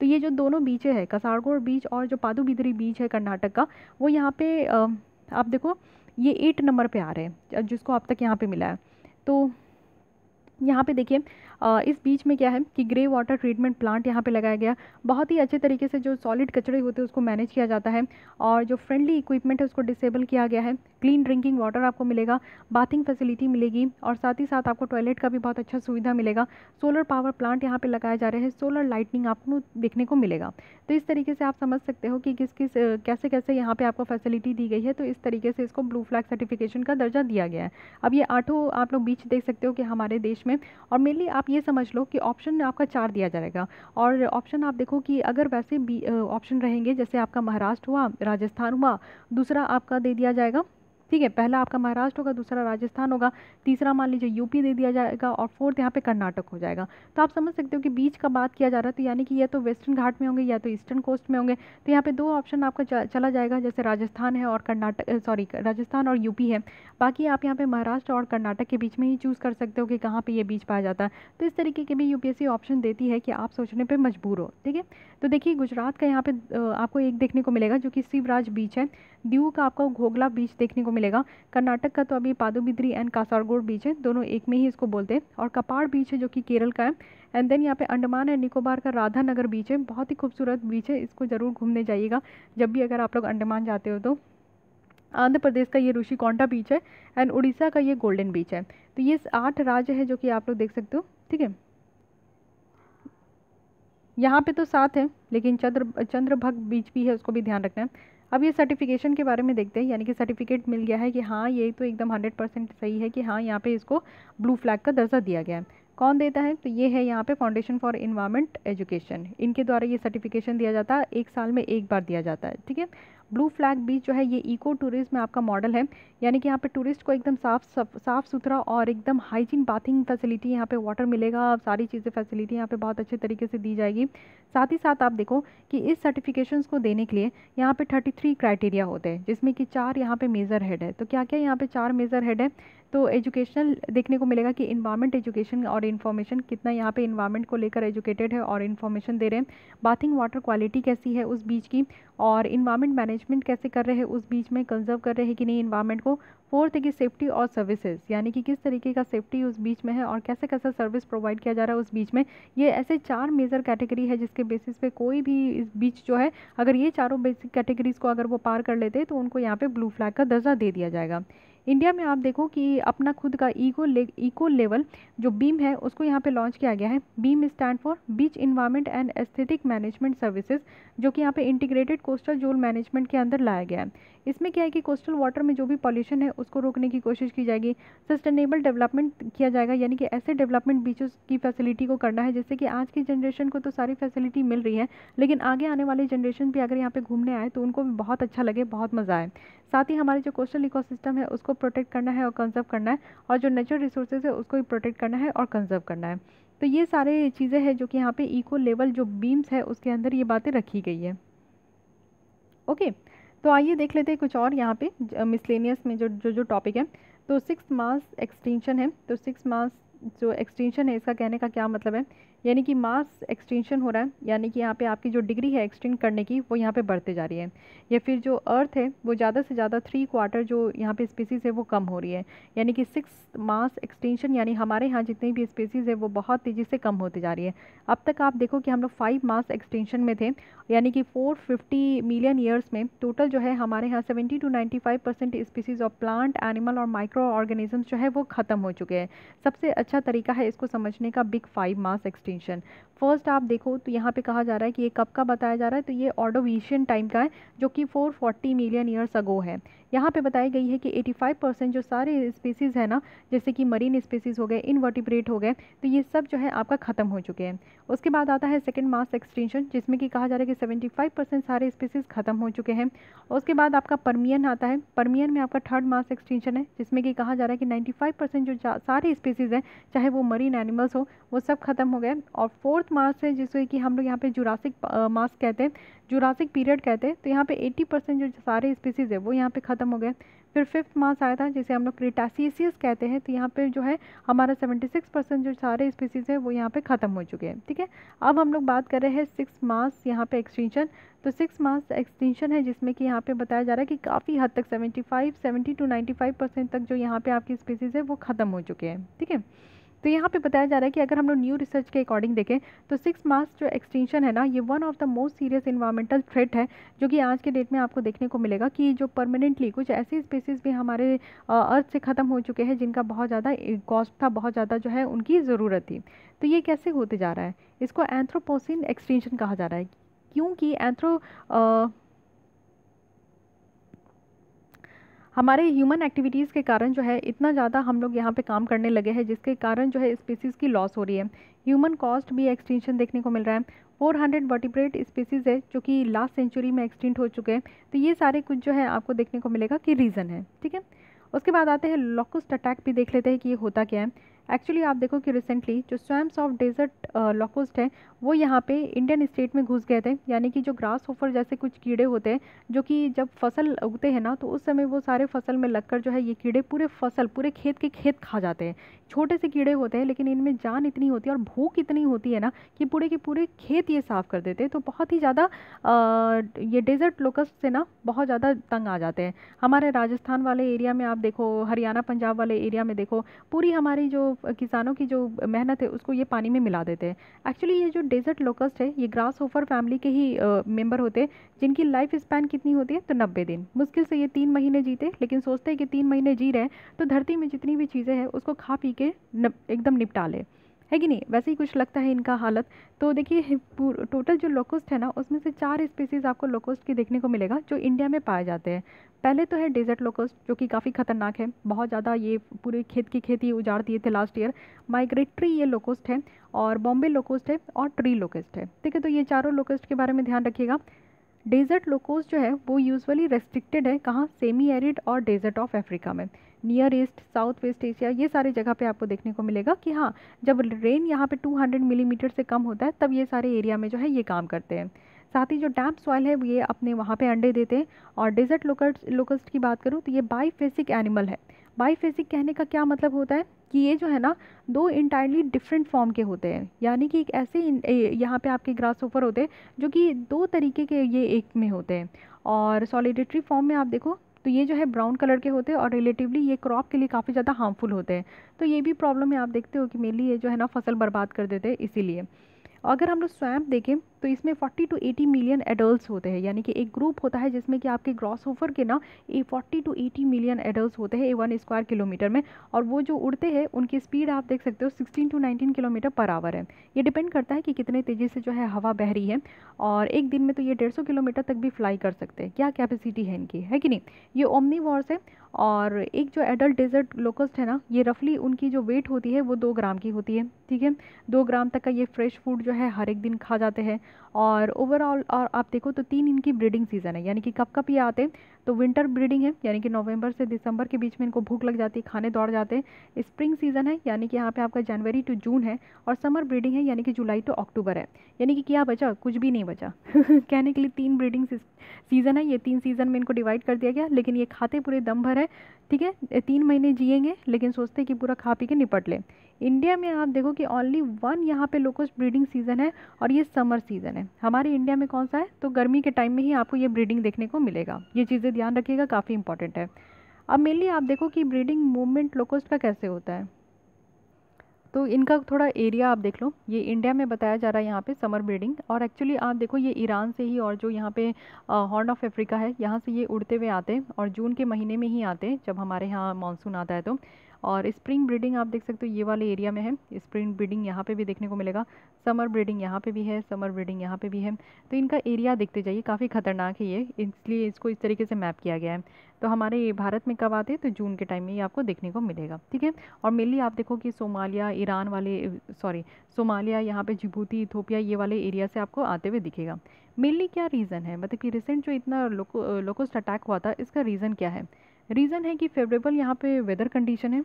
तो ये जो दोनों बीचें हैं कसारगोड बीच और जो पादुबिद्री बीच है कर्नाटक का वो यहाँ पे आप देखो ये एट नंबर पे आ रहे हैं जिसको अब तक यहाँ पे मिला है तो यहाँ पे देखिए इस बीच में क्या है कि ग्रे वाटर ट्रीटमेंट प्लांट यहाँ पे लगाया गया बहुत ही अच्छे तरीके से जो सॉलिड कचरे होते हैं उसको मैनेज किया जाता है और जो फ्रेंडली इक्विपमेंट है उसको डिसेबल किया गया है क्लीन ड्रिंकिंग वाटर आपको मिलेगा बाथिंग फैसिलिटी मिलेगी और साथ ही साथ आपको टॉयलेट का भी बहुत अच्छा सुविधा मिलेगा सोलर पावर प्लांट यहाँ पर लगाए जा रहे हैं सोलर लाइटनिंग आपको देखने को मिलेगा तो इस तरीके से आप समझ सकते हो कि किस किस कैसे कैसे यहाँ पर आपको फैसिलिटी दी गई है तो इस तरीके से इसको ब्लू फ्लैग सर्टिफिकेशन का दर्जा दिया गया है अब ये आठों आप लोग बीच देख सकते हो कि हमारे देश में और मेनली आप ये समझ लो कि ऑप्शन आपका चार दिया जाएगा और ऑप्शन आप देखो कि अगर वैसे ऑप्शन रहेंगे जैसे आपका महाराष्ट्र हुआ राजस्थान हुआ दूसरा आपका दे दिया जाएगा ठीक है पहला आपका महाराष्ट्र होगा दूसरा राजस्थान होगा तीसरा मान लीजिए यूपी दे दिया जाएगा और फोर्थ यहाँ पे कर्नाटक हो जाएगा तो आप समझ सकते हो कि बीच का बात किया जा रहा है तो यानी कि या तो वेस्टर्न घाट में होंगे या तो ईस्टर्न कोस्ट में होंगे तो यहाँ पे दो ऑप्शन आपका चला जाएगा जैसे राजस्थान है और कर्नाटक सॉरी राजस्थान और यूपी है बाकी आप यहाँ पे महाराष्ट्र और कर्नाटक के बीच में ही चूज़ कर सकते हो कि कहाँ पे ये बीच पाया जाता है तो इस तरीके के भी यूपीएससी ऑप्शन देती है कि आप सोचने पर मजबूर हो ठीक है तो देखिए गुजरात का यहाँ पे आपको एक देखने को मिलेगा जो कि शिवराज बीच है दीव का आपको घोगला बीच देखने को मिलेगा कर्नाटक का तो अभी पादुबिद्री एंड कासारगोड बीच है दोनों एक में ही इसको बोलते हैं और कपाड़ बीच है जो कि केरल का है एंड देन यहाँ पे अंडमान एंड निकोबार का राधा नगर बीच है बहुत ही खूबसूरत बीच है इसको ज़रूर घूमने जाइएगा जब भी अगर आप लोग अंडमान जाते हो तो आंध्र प्रदेश का ये ऋषिकोंडा बीच है एंड उड़ीसा का ये गोल्डन बीच है तो ये आठ राज्य है जो कि आप लोग देख सकते हो ठीक है यहाँ पे तो सात है लेकिन चंद्र चंद्रभग बीच भी है उसको भी ध्यान रखना है अब ये सर्टिफिकेशन के बारे में देखते हैं यानी कि सर्टिफिकेट मिल गया है कि हाँ ये तो एकदम हंड्रेड परसेंट सही है कि हाँ यहाँ पे इसको ब्लू फ्लैग का दर्जा दिया गया है कौन देता है तो ये है यहाँ पे फाउंडेशन फॉर इन्वायरमेंट एजुकेशन इनके द्वारा ये सर्टिफिकेशन दिया जाता है एक साल में एक बार दिया जाता है ठीक है ब्लू फ्लैग बीच जो है ये इको टूरिज्म आपका मॉडल है यानी कि यहाँ पे टूरिस्ट को एकदम साफ साफ सुथरा और एकदम हाइजीन बाथिंग फैसिलिटी यहाँ पे वाटर मिलेगा सारी चीज़ें फैसिलिटी यहाँ पे बहुत अच्छे तरीके से दी जाएगी साथ ही साथ आप देखो कि इस सर्टिफिकेशन को देने के लिए यहाँ पे 33 क्राइटेरिया होते हैं जिसमें कि चार यहाँ पे मेज़र हेड है तो क्या क्या यहाँ पे चार मेज़र हेड है तो एजुकेशनल देखने को मिलेगा कि इन्वायरमेंट एजुकेशन और इन्फॉर्मेशन कितना यहाँ पे इन्वायरमेंट को लेकर एजुकेटेड है और इन्फॉर्मेशन दे रहे हैं बाथिंग वाटर क्वालिटी कैसी है उस बीच की और इन्वायरमेंट मैनेजमेंट कैसे कर रहे हैं उस बीच में कंजर्व कर रहे हैं कि नहीं इन्वायरमेंट को फोर्थ है कि सेफ्टी और सर्विसेज यानी कि किस तरीके का सेफ्टी उस बीच में है और कैसे कैसा सर्विस प्रोवाइड किया जा रहा है उस बीच में ये ऐसे चार मेजर कैटेगरी है जिसके बेसिस पे कोई भी इस बीच जो है अगर ये चारों बेसिक कैटेगरीज़ को अगर वो पार कर लेते तो उनको यहाँ पे ब्लू फ्लैग का दर्जा दे दिया जाएगा इंडिया में आप देखो कि अपना खुद का ईको ले इको लेवल जो बीम है उसको यहाँ पे लॉन्च किया गया है BEAM stand for beach environment and aesthetic management services जो कि यहाँ पे इंटीग्रेटेड कोस्टल जोन मैनेजमेंट के अंदर लाया गया है इसमें क्या है कि कोस्टल वाटर में जो भी पॉल्यूशन है उसको रोकने की कोशिश की जाएगी सस्टेनेबल डेवलपमेंट किया जाएगा यानी कि ऐसे डेवलपमेंट बीचेस की फैसिलिटी को करना है जैसे कि आज की जनरेशन को तो सारी फैसिलिटी मिल रही है लेकिन आगे आने वाली जनरेशन भी अगर यहाँ पे घूमने आए तो उनको भी बहुत अच्छा लगे बहुत मज़ा आए साथ ही हमारे जो कोस्टल इको है उसको प्रोटेक्ट करना है और कंजर्व करना है और जो नेचुरल रिसोर्सेज है उसको भी प्रोटेक्ट करना है और कंजर्व करना है तो ये सारे चीज़ें हैं जो कि यहाँ पे इको लेवल जो बीम्स है उसके अंदर ये बातें रखी गई है ओके तो आइए देख लेते हैं कुछ और यहाँ पे मिसलेनियस में जो जो जो टॉपिक है तो सिक्स मास एक्सटेंशन है तो सिक्स मास जो एक्सटेंशन है इसका कहने का क्या मतलब है यानी कि मास एक्सटेंशन हो रहा है यानी कि यहाँ पे आपकी जो डिग्री है एक्सटेंड करने की वो यहाँ पे बढ़ते जा रही है या फिर जो अर्थ है वो ज़्यादा से ज़्यादा थ्री क्वार्टर जो यहाँ पे स्पीसीज़ है वो कम हो रही है यानी कि सिक्स मास एक्सटेंशन यानी हमारे यहाँ जितनी भी स्पीसीज़ है वो बहुत तेज़ी से कम होती जा रही है अब तक आप देखो कि हम लोग फाइव मास एक्सटेंशन में थे यानी कि फोर फिफ्टी मिलियन ईयर्स में टोटल जो है हमारे यहाँ seventy two ninety five percent species of plant animal और माइक्रो ऑर्गेनिजम्स जो है वो ख़त्म हो चुके हैं सबसे अच्छा तरीका है इसको समझने का big five mass extension extinction first आप देखो तो यहाँ पे कहा जा रहा है कि ये कब का बताया जा रहा है तो ये ऑडोविशियन टाइम का है जो कि 440 मिलियन ईयर्स अगो है यहाँ पे बताई गई है कि 85 परसेंट जो सारे स्पीसीज़ है ना जैसे कि मरीन स्पीसीज़ हो गए इनवर्टिब्रेट हो गए तो ये सब जो है आपका ख़त्म हो चुके हैं उसके बाद आता है सेकेंड मास एक्सटेंशन जिसमें कि कहा जा रहा है कि सेवेंटी परसेंट सारे स्पीसीज़ ख़त्म हो चुके हैं उसके बाद आपका परमियन आता है परमियन में आपका थर्ड मास एक्सटेंशन है जिसमें कि कहा जा रहा है कि नाइन्टी परसेंट जो सारे स्पीसीज़ हैं चाहे वो मरीन एनिमल्स हो वो सब ख़त्म हो गए और फोर्थ मास है जिसको कि हम लोग यहाँ पर जुरासिक मास कहते हैं जुरासिक पीरियड कहते हैं तो यहाँ पे 80 परसेंट जो सारे स्पीसीज़ है वो यहाँ पे ख़त्म हो गए फिर फिफ्थ मास आया था जिसे हम लोग क्रिटासीसीस कहते हैं तो यहाँ पे जो है हमारा 76 परसेंट जो सारे स्पीसीज़ है वो यहाँ पे ख़त्म हो चुके हैं ठीक है अब हम लोग बात कर रहे हैं सिक्स मास यहाँ पे एक्सटेंशन तो सिक्स मास एक्सटेंशन है जिसमें कि यहाँ पे बताया जा रहा है कि काफ़ी हद तक seventy five to ninety percent तक जो यहाँ पर आपकी स्पीसीज़ है वो ख़त्म हो चुके हैं ठीक है थीके? तो यहाँ पे बताया जा रहा है कि अगर हम लोग न्यू रिसर्च के अकॉर्डिंग देखें तो सिक्स मास जो एक्सटेंशन है ना ये one of the most serious environmental threat है जो कि आज के डेट में आपको देखने को मिलेगा कि जो परमानेंटली कुछ ऐसी स्पेसिस भी हमारे अर्थ से ख़त्म हो चुके हैं जिनका बहुत ज़्यादा कॉस्ट था बहुत ज़्यादा जो है उनकी ज़रूरत थी तो ये कैसे होते जा रहा है इसको एंथ्रोपोसिन एक्सटेंशन कहा जा रहा है क्योंकि एंथ्रो हमारे ह्यूमन एक्टिविटीज़ के कारण जो है इतना ज़्यादा हम लोग यहाँ पे काम करने लगे हैं जिसके कारण जो है स्पीसीज़ की लॉस हो रही है ह्यूमन कॉस्ट भी एक्सटेंशन देखने को मिल रहा है 400 हंड्रेड वर्टिब्रेट स्पीसीज़ है जो कि लास्ट सेंचुरी में एक्सटेंट हो चुके हैं तो ये सारे कुछ जो है आपको देखने को मिलेगा कि रीज़न है ठीक है उसके बाद आते हैं लॉकोस्ट अटैक भी देख लेते हैं कि ये होता क्या है एक्चुअली आप देखो कि रिसेंटली जो स्वैम्स ऑफ डेजर्ट लॉकोस्ट है वो यहाँ पे इंडियन स्टेट में घुस गए थे यानी कि जो ग्रास होफर जैसे कुछ कीड़े होते हैं जो कि जब फसल उगते हैं ना तो उस समय वो सारे फसल में लगकर जो है ये कीड़े पूरे फसल पूरे खेत के खेत खा जाते हैं छोटे से कीड़े होते हैं लेकिन इनमें जान इतनी होती है और भूख इतनी होती है ना कि पूरे के पूरे खेत ये साफ़ कर देते हैं तो बहुत ही ज़्यादा ये डेजर्ट लोकस से ना बहुत ज़्यादा तंग आ जाते हैं हमारे राजस्थान वाले एरिया में आप देखो हरियाणा पंजाब वाले एरिया में देखो पूरी हमारी जो किसानों की जो मेहनत है उसको ये पानी में मिला देते हैं एक्चुअली ये जो डेजर्ट लोकस्ट है ये ग्रास ओफर फैमिली के ही मेंबर होते हैं जिनकी लाइफ स्पैन कितनी होती है तो नब्बे दिन मुश्किल से ये तीन महीने जीते लेकिन सोचते हैं कि तीन महीने जी रहे हैं तो धरती में जितनी भी चीज़ें हैं उसको खा पी के एकदम निपटा ले है कि नहीं वैसे ही कुछ लगता है इनका हालत तो देखिए टोटल जो लोकोस्ट है ना उसमें से चार स्पीसीज़ आपको लोकोस्ट की देखने को मिलेगा जो इंडिया में पाए जाते हैं पहले तो है डेजर्ट लोकस जो कि काफ़ी ख़तरनाक है बहुत ज़्यादा ये पूरे खेत की खेती उजाड़ दिए थे लास्ट ईयर माइग्रेटरी ये लोकस्ट है और बॉम्बे लोकस्ट है और ट्री लोकस्ट है ठीक है तो ये चारों लोकस्ट के बारे में ध्यान रखिएगा डेजर्ट लोकोस जो है वो यूजुअली रेस्ट्रिक्टेड है कहाँ सेमी एरिड और डेजर्ट ऑफ अफ्रीका में near east south west Asia ये सारी जगह पे आपको देखने को मिलेगा कि हाँ जब रेन यहाँ पे 200 मिलीमीटर mm से कम होता है तब ये सारे एरिया में जो है ये काम करते हैं साथ ही जो डैम्प सॉइल है ये अपने वहाँ पे अंडे देते हैं और डेजर्ट लोकस्ट लोकस्ट की बात करूँ तो ये बाईफेसिक एनिमल है बाईफेसिक कहने का क्या मतलब होता है कि ये जो है ना दो इंटायरली डिफरेंट फॉर्म के होते हैं यानी कि एक ऐसे यहाँ पे आपके ग्रास ओफर होते हैं जो कि दो तरीके के ये एक में होते हैं और सॉलिडेटरी फॉर्म में आप देखो तो ये जो है ब्राउन कलर के होते हैं और रिलेटिवली ये क्रॉप के लिए काफ़ी ज़्यादा हार्मफुल होते हैं तो ये भी प्रॉब्लम है आप देखते हो कि मेनली ये जो है ना फसल बर्बाद कर देते हैं इसीलिए अगर हम लोग स्वैम्प देखें तो इसमें 40 टू 80 मिलियन एडल्ट होते हैं यानी कि एक ग्रुप होता है जिसमें कि आपके ग्रॉस ओवर के ना a forty to eighty million adult होते हैं ए वन स्क्वायर किलोमीटर में और वो जो उड़ते हैं उनकी स्पीड आप देख सकते हो 16 टू 19 किलोमीटर पर आवर है ये डिपेंड करता है कि कितने तेज़ी से जो है हवा बह रही है और एक दिन में तो ये डेढ़ किलोमीटर तक भी फ्लाई कर सकते हैं क्या कैपेसिटी है इनकी है कि नहीं ये ओमनी वॉर्स है और एक जो एडल्ट डेजर्ट लोकस्ट है ना ये रफली उनकी जो वेट होती है वो दो ग्राम की होती है ठीक है दो ग्राम तक का ये फ्रेश फूड जो है हर एक दिन खा जाते हैं और ओवरऑल और आप देखो तो तीन इनकी ब्रीडिंग सीज़न है यानी कि कब कब ये आते तो विंटर ब्रीडिंग है यानी कि नवंबर से दिसंबर के बीच में इनको भूख लग जाती है खाने दौड़ जाते हैं स्प्रिंग सीज़न है यानी कि यहाँ पे आपका जनवरी टू जून है और समर ब्रीडिंग है यानी कि जुलाई टू अक्टूबर है यानी कि क्या बचा कुछ भी नहीं बचा (laughs) कहने के लिए तीन ब्रीडिंग सीज़न है ये तीन सीज़न में इनको डिवाइड कर दिया गया लेकिन ये खाते पूरे दम भर है है ठीक है तीन महीने जिएंगे लेकिन सोचते हैं कि पूरा खा पी के निपट लें इंडिया में आप देखो कि ओनली वन यहाँ पे लोकोस ब्रीडिंग सीज़न है और ये समर सीज़न है हमारे इंडिया में कौन सा है तो गर्मी के टाइम में ही आपको ये ब्रीडिंग देखने को मिलेगा ये चीज़ें ध्यान रखिएगा काफ़ी इंपॉर्टेंट है अब मेनली आप देखो कि ब्रीडिंग मूवमेंट लोकोस्ट का कैसे होता है तो इनका थोड़ा एरिया आप देख लो ये इंडिया में बताया जा रहा है यहाँ पे समर ब्रीडिंग और एक्चुअली आप देखो ये ईरान से ही और जो यहाँ पे हॉर्न ऑफ अफ्रीका है यहाँ से ये उड़ते हुए आते हैं और जून के महीने में ही आते हैं जब हमारे यहाँ मानसून आता है तो और स्प्रिंग ब्रीडिंग आप देख सकते हो ये वाले एरिया में है स्प्रिंग ब्रीडिंग यहाँ पे भी देखने को मिलेगा समर ब्रीडिंग यहाँ पे भी है समर ब्रीडिंग यहाँ पे भी है तो इनका एरिया देखते जाइए काफ़ी खतरनाक है ये इसलिए इसको इस तरीके से मैप किया गया है तो हमारे भारत में कब आते हैं तो जून के टाइम में ये आपको देखने को मिलेगा ठीक है और मेनली आप देखो कि सोमालिया ईरान वाले सॉरी सोमालिया यहाँ पे जिबूती इथोपिया ये वाले एरिया से आपको आते हुए दिखेगा मेनली क्या रीज़न है मतलब कि रिसेंट जो इतना लोकोस्ट अटैक हुआ था इसका रीज़न क्या है रीज़न है कि फेवरेबल यहाँ पर वेदर कंडीशन है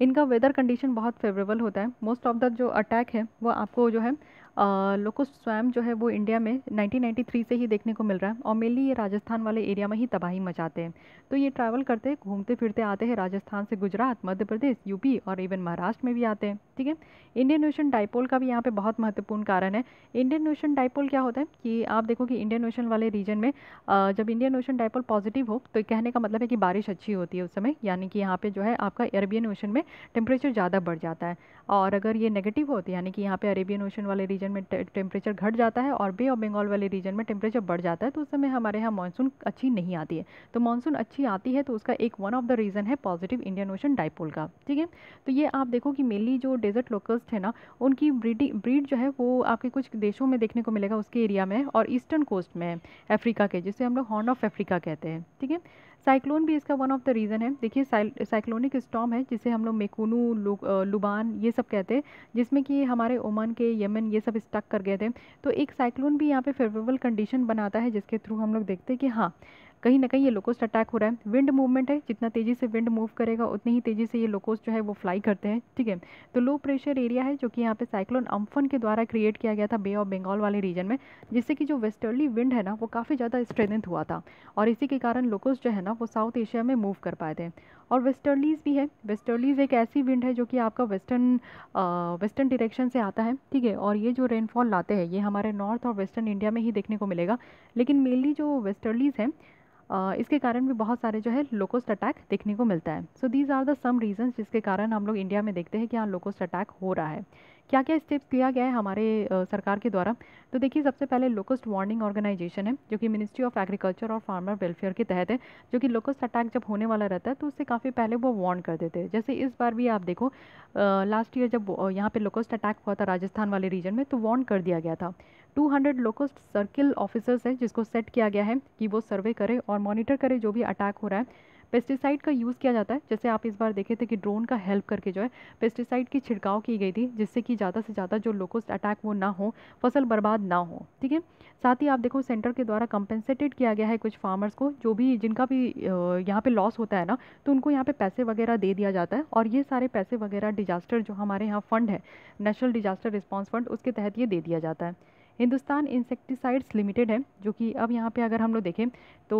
इनका वेदर कंडीशन बहुत फेवरेबल होता है मोस्ट ऑफ द जो अटैक है वो आपको जो है लोको स्वयं जो है वो इंडिया में 1993 से ही देखने को मिल रहा है और मेनली ये राजस्थान वाले एरिया में ही तबाही मचाते हैं तो ये ट्रैवल करते घूमते फिरते आते हैं राजस्थान से गुजरात मध्य प्रदेश यूपी और इवन महाराष्ट्र में भी आते हैं ठीक है इंडियन ओशन डाइपोल का भी यहाँ पर बहुत महत्वपूर्ण कारण है इंडियन ओशन डाइपोल क्या होता है कि आप देखो कि इंडियन ओशन वाले रीजन में जब इंडियन ओशन डाइपोल पॉजिटिव हो तो कहने का मतलब है कि बारिश अच्छी होती है उस समय यानी कि यहाँ पे जो है आपका अरेबियन ओशन में टेम्परेचर ज़्यादा बढ़ जाता है और अगर ये नेगेटिव होती है यानी कि यहाँ पर अरेबियन ओशन वाले रीजन रीजन में टेम्परेचर घट जाता है और बे ऑफ बंगाल वाले रीजन में टेम्परेचर बढ़ जाता है तो उस समय हमारे यहाँ मानसून अच्छी नहीं आती है तो मानसून अच्छी आती है तो उसका एक वन ऑफ द रीज़न है पॉजिटिव इंडियन ओशन डाइपोल का ठीक है तो ये आप देखो कि मेनली जो डेजर्ट लोकल्स है ना उनकी ब्रीडिंग ब्रीड जो है वो आपके कुछ देशों में देखने को मिलेगा उसके एरिया में और ईस्टर्न कोस्ट में अफ्रीका के जिसे हम लोग हॉर्न ऑफ अफ्रीका कहते हैं ठीक है साइक्लोन भी इसका वन ऑफ द रीज़न है देखिए साइक्लोनिक स्टॉम है जिसे हम लोग मेकूनू लु, लुबान ये सब कहते हैं जिसमें कि हमारे ओमान के यमन ये सब स्टक कर गए थे तो एक साइक्लोन भी यहाँ पे फेवरेबल कंडीशन बनाता है जिसके थ्रू हम लोग देखते हैं कि हाँ कहीं ना कहीं ये लोकोस्ट अटैक हो रहा है विंड मूवमेंट है जितना तेज़ी से विंड मूव करेगा उतनी ही तेज़ी से ये लोकोस्ट जो है वो फ्लाई करते हैं ठीक है तो लो प्रेशर एरिया है जो कि यहाँ पे साइक्लोन अम्फन के द्वारा क्रिएट किया गया था बे ऑफ बंगाल वाले रीजन में जिससे कि जो वेस्टर्ली विंड है ना वो काफ़ी ज़्यादा स्ट्रेंथ हुआ था और इसी के कारण लोकोस्ट जो है ना वो साउथ एशिया में मूव कर पाए थे और वेस्टर्लीज़ भी है वेस्टर्लीज़ एक ऐसी विंड है जो कि आपका वेस्टर्न वेस्टर्न डायरेक्शन से आता है ठीक है और ये जो रेनफॉल लाते हैं ये हमारे नॉर्थ और वेस्टर्न इंडिया में ही देखने को मिलेगा लेकिन मेनली जो वेस्टर्लीज़ हैं इसके कारण भी बहुत सारे जो है लोकोस्ट अटैक देखने को मिलता है so these are the some reasons जिसके कारण हम लोग इंडिया में देखते हैं कि हाँ लोकोस्ट अटैक हो रहा है क्या क्या स्टेप्स लिया गया है हमारे सरकार के द्वारा तो देखिए सबसे पहले लोकस्ट वार्निंग ऑर्गेनाइजेशन है जो कि मिनिस्ट्री ऑफ एग्रीकल्चर और फार्मर वेलफेयर के तहत है जो कि लोकस्ट अटैक जब होने वाला रहता है तो उससे काफ़ी पहले वो वार्न कर देते हैं जैसे इस बार भी आप देखो लास्ट ईयर जब यहाँ पर लोकस्ट अटैक हुआ था राजस्थान वाले रीजन में तो वार्न कर दिया गया था 200 लोकस्ट सर्किल ऑफिसर्स हैं जिसको सेट किया गया है कि वो सर्वे करें और मॉनिटर करें जो भी अटैक हो रहा है पेस्टिसाइड का यूज़ किया जाता है जैसे आप इस बार देखे थे कि ड्रोन का हेल्प करके जो है पेस्टिसाइड की छिड़काव की गई थी जिससे कि ज़्यादा से ज़्यादा जो लोकोस्ट अटैक वो ना हो फसल बर्बाद ना हो ठीक है साथ ही आप देखो सेंटर के द्वारा कंपेंसेटेड किया गया है कुछ फार्मर्स को जो भी जिनका भी यहाँ पर लॉस होता है ना तो उनको यहाँ पर पैसे वगैरह दे दिया जाता है और ये सारे पैसे वगैरह डिजास्टर जो हमारे यहाँ फंड है नेशनल डिजास्टर रिस्पॉन्स फंड उसके तहत ये दे दिया जाता है हिंदुस्तान इंसेक्टिसाइड्स लिमिटेड है जो कि अब यहाँ पे अगर हम लोग देखें तो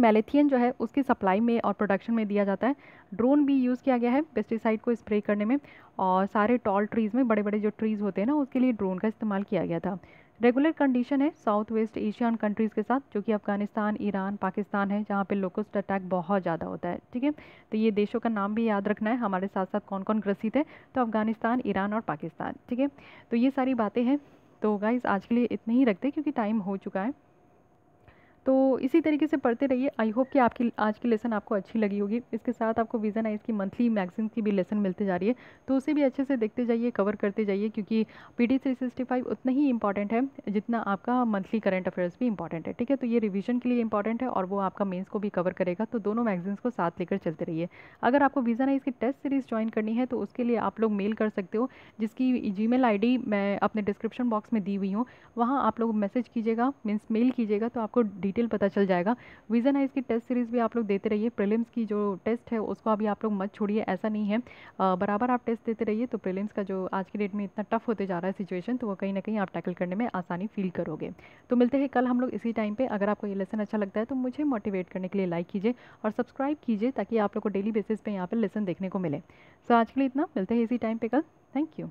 मेलेथियन जो है उसकी सप्लाई में और प्रोडक्शन में दिया जाता है ड्रोन भी यूज़ किया गया है पेस्टिसाइड को स्प्रे करने में और सारे टॉल ट्रीज़ में बड़े बड़े जो ट्रीज़ होते हैं ना उसके लिए ड्रोन का इस्तेमाल किया गया था रेगुलर कंडीशन है साउथ वेस्ट एशियन कंट्रीज़ के साथ जो कि अफगानिस्तान ईरान पाकिस्तान है जहाँ पे लोकस्ट अटैक बहुत ज़्यादा होता है ठीक है तो ये देशों का नाम भी याद रखना है हमारे साथ साथ कौन कौन ग्रसित है तो अफगानिस्तान ईरान और पाकिस्तान ठीक है तो ये सारी बातें हैं तो गाइज़ आज के लिए इतने ही रखते हैं क्योंकि टाइम हो चुका है तो इसी तरीके से पढ़ते रहिए आई होप कि आपकी आज की लेसन आपको अच्छी लगी होगी इसके साथ आपको विजन आइज की मंथली मैगजीन की भी लेसन मिलते जा रही है तो उसे भी अच्छे से देखते जाइए कवर करते जाइए क्योंकि P T three sixty five उतना ही इंपॉर्टेंट है जितना आपका मंथली करंट अफेयर्स भी इंपॉर्टेंट है ठीक है तो ये रिविजन के लिए इंपॉर्टेंट है और वो आपका मेन्स को भी कवर करेगा तो दोनों मैगजीन्स को साथ लेकर चलते रहिए अगर आपको विजन आइज की टेस्ट सीरीज़ ज्वाइन करनी है तो उसके लिए आप लोग मेल कर सकते हो जिसकी जी मेल मैं अपने डिस्क्रिप्शन बॉक्स में दी हुई हूँ वहाँ आप लोग मैसेज कीजिएगा मीन्स मेल कीजिएगा तो आपको डिटेल पता चल जाएगा विजन आइज़ की टेस्ट सीरीज़ भी आप लोग देते रहिए प्रिलिम्स की जो टेस्ट है उसको अभी आप लोग मत छोड़िए ऐसा नहीं है बराबर आप टेस्ट देते रहिए तो प्रिलिम्स का जो आज की डेट में इतना टफ होते जा रहा है सिचुएशन तो वो कहीं ना कहीं आप टैकल करने में आसानी फील करोगे तो मिलते हैं कल हम लोग इसी टाइम पर अगर आपको ये लेसन अच्छा लगता है तो मुझे मोटिवेट करने के लिए लाइक कीजिए और सब्सक्राइब कीजिए ताकि आप लोग को डेली बेसिस पर यहाँ पर लेसन देखने को मिले सो आज के लिए इतना मिलते हैं इसी टाइम पर कल थैंक यू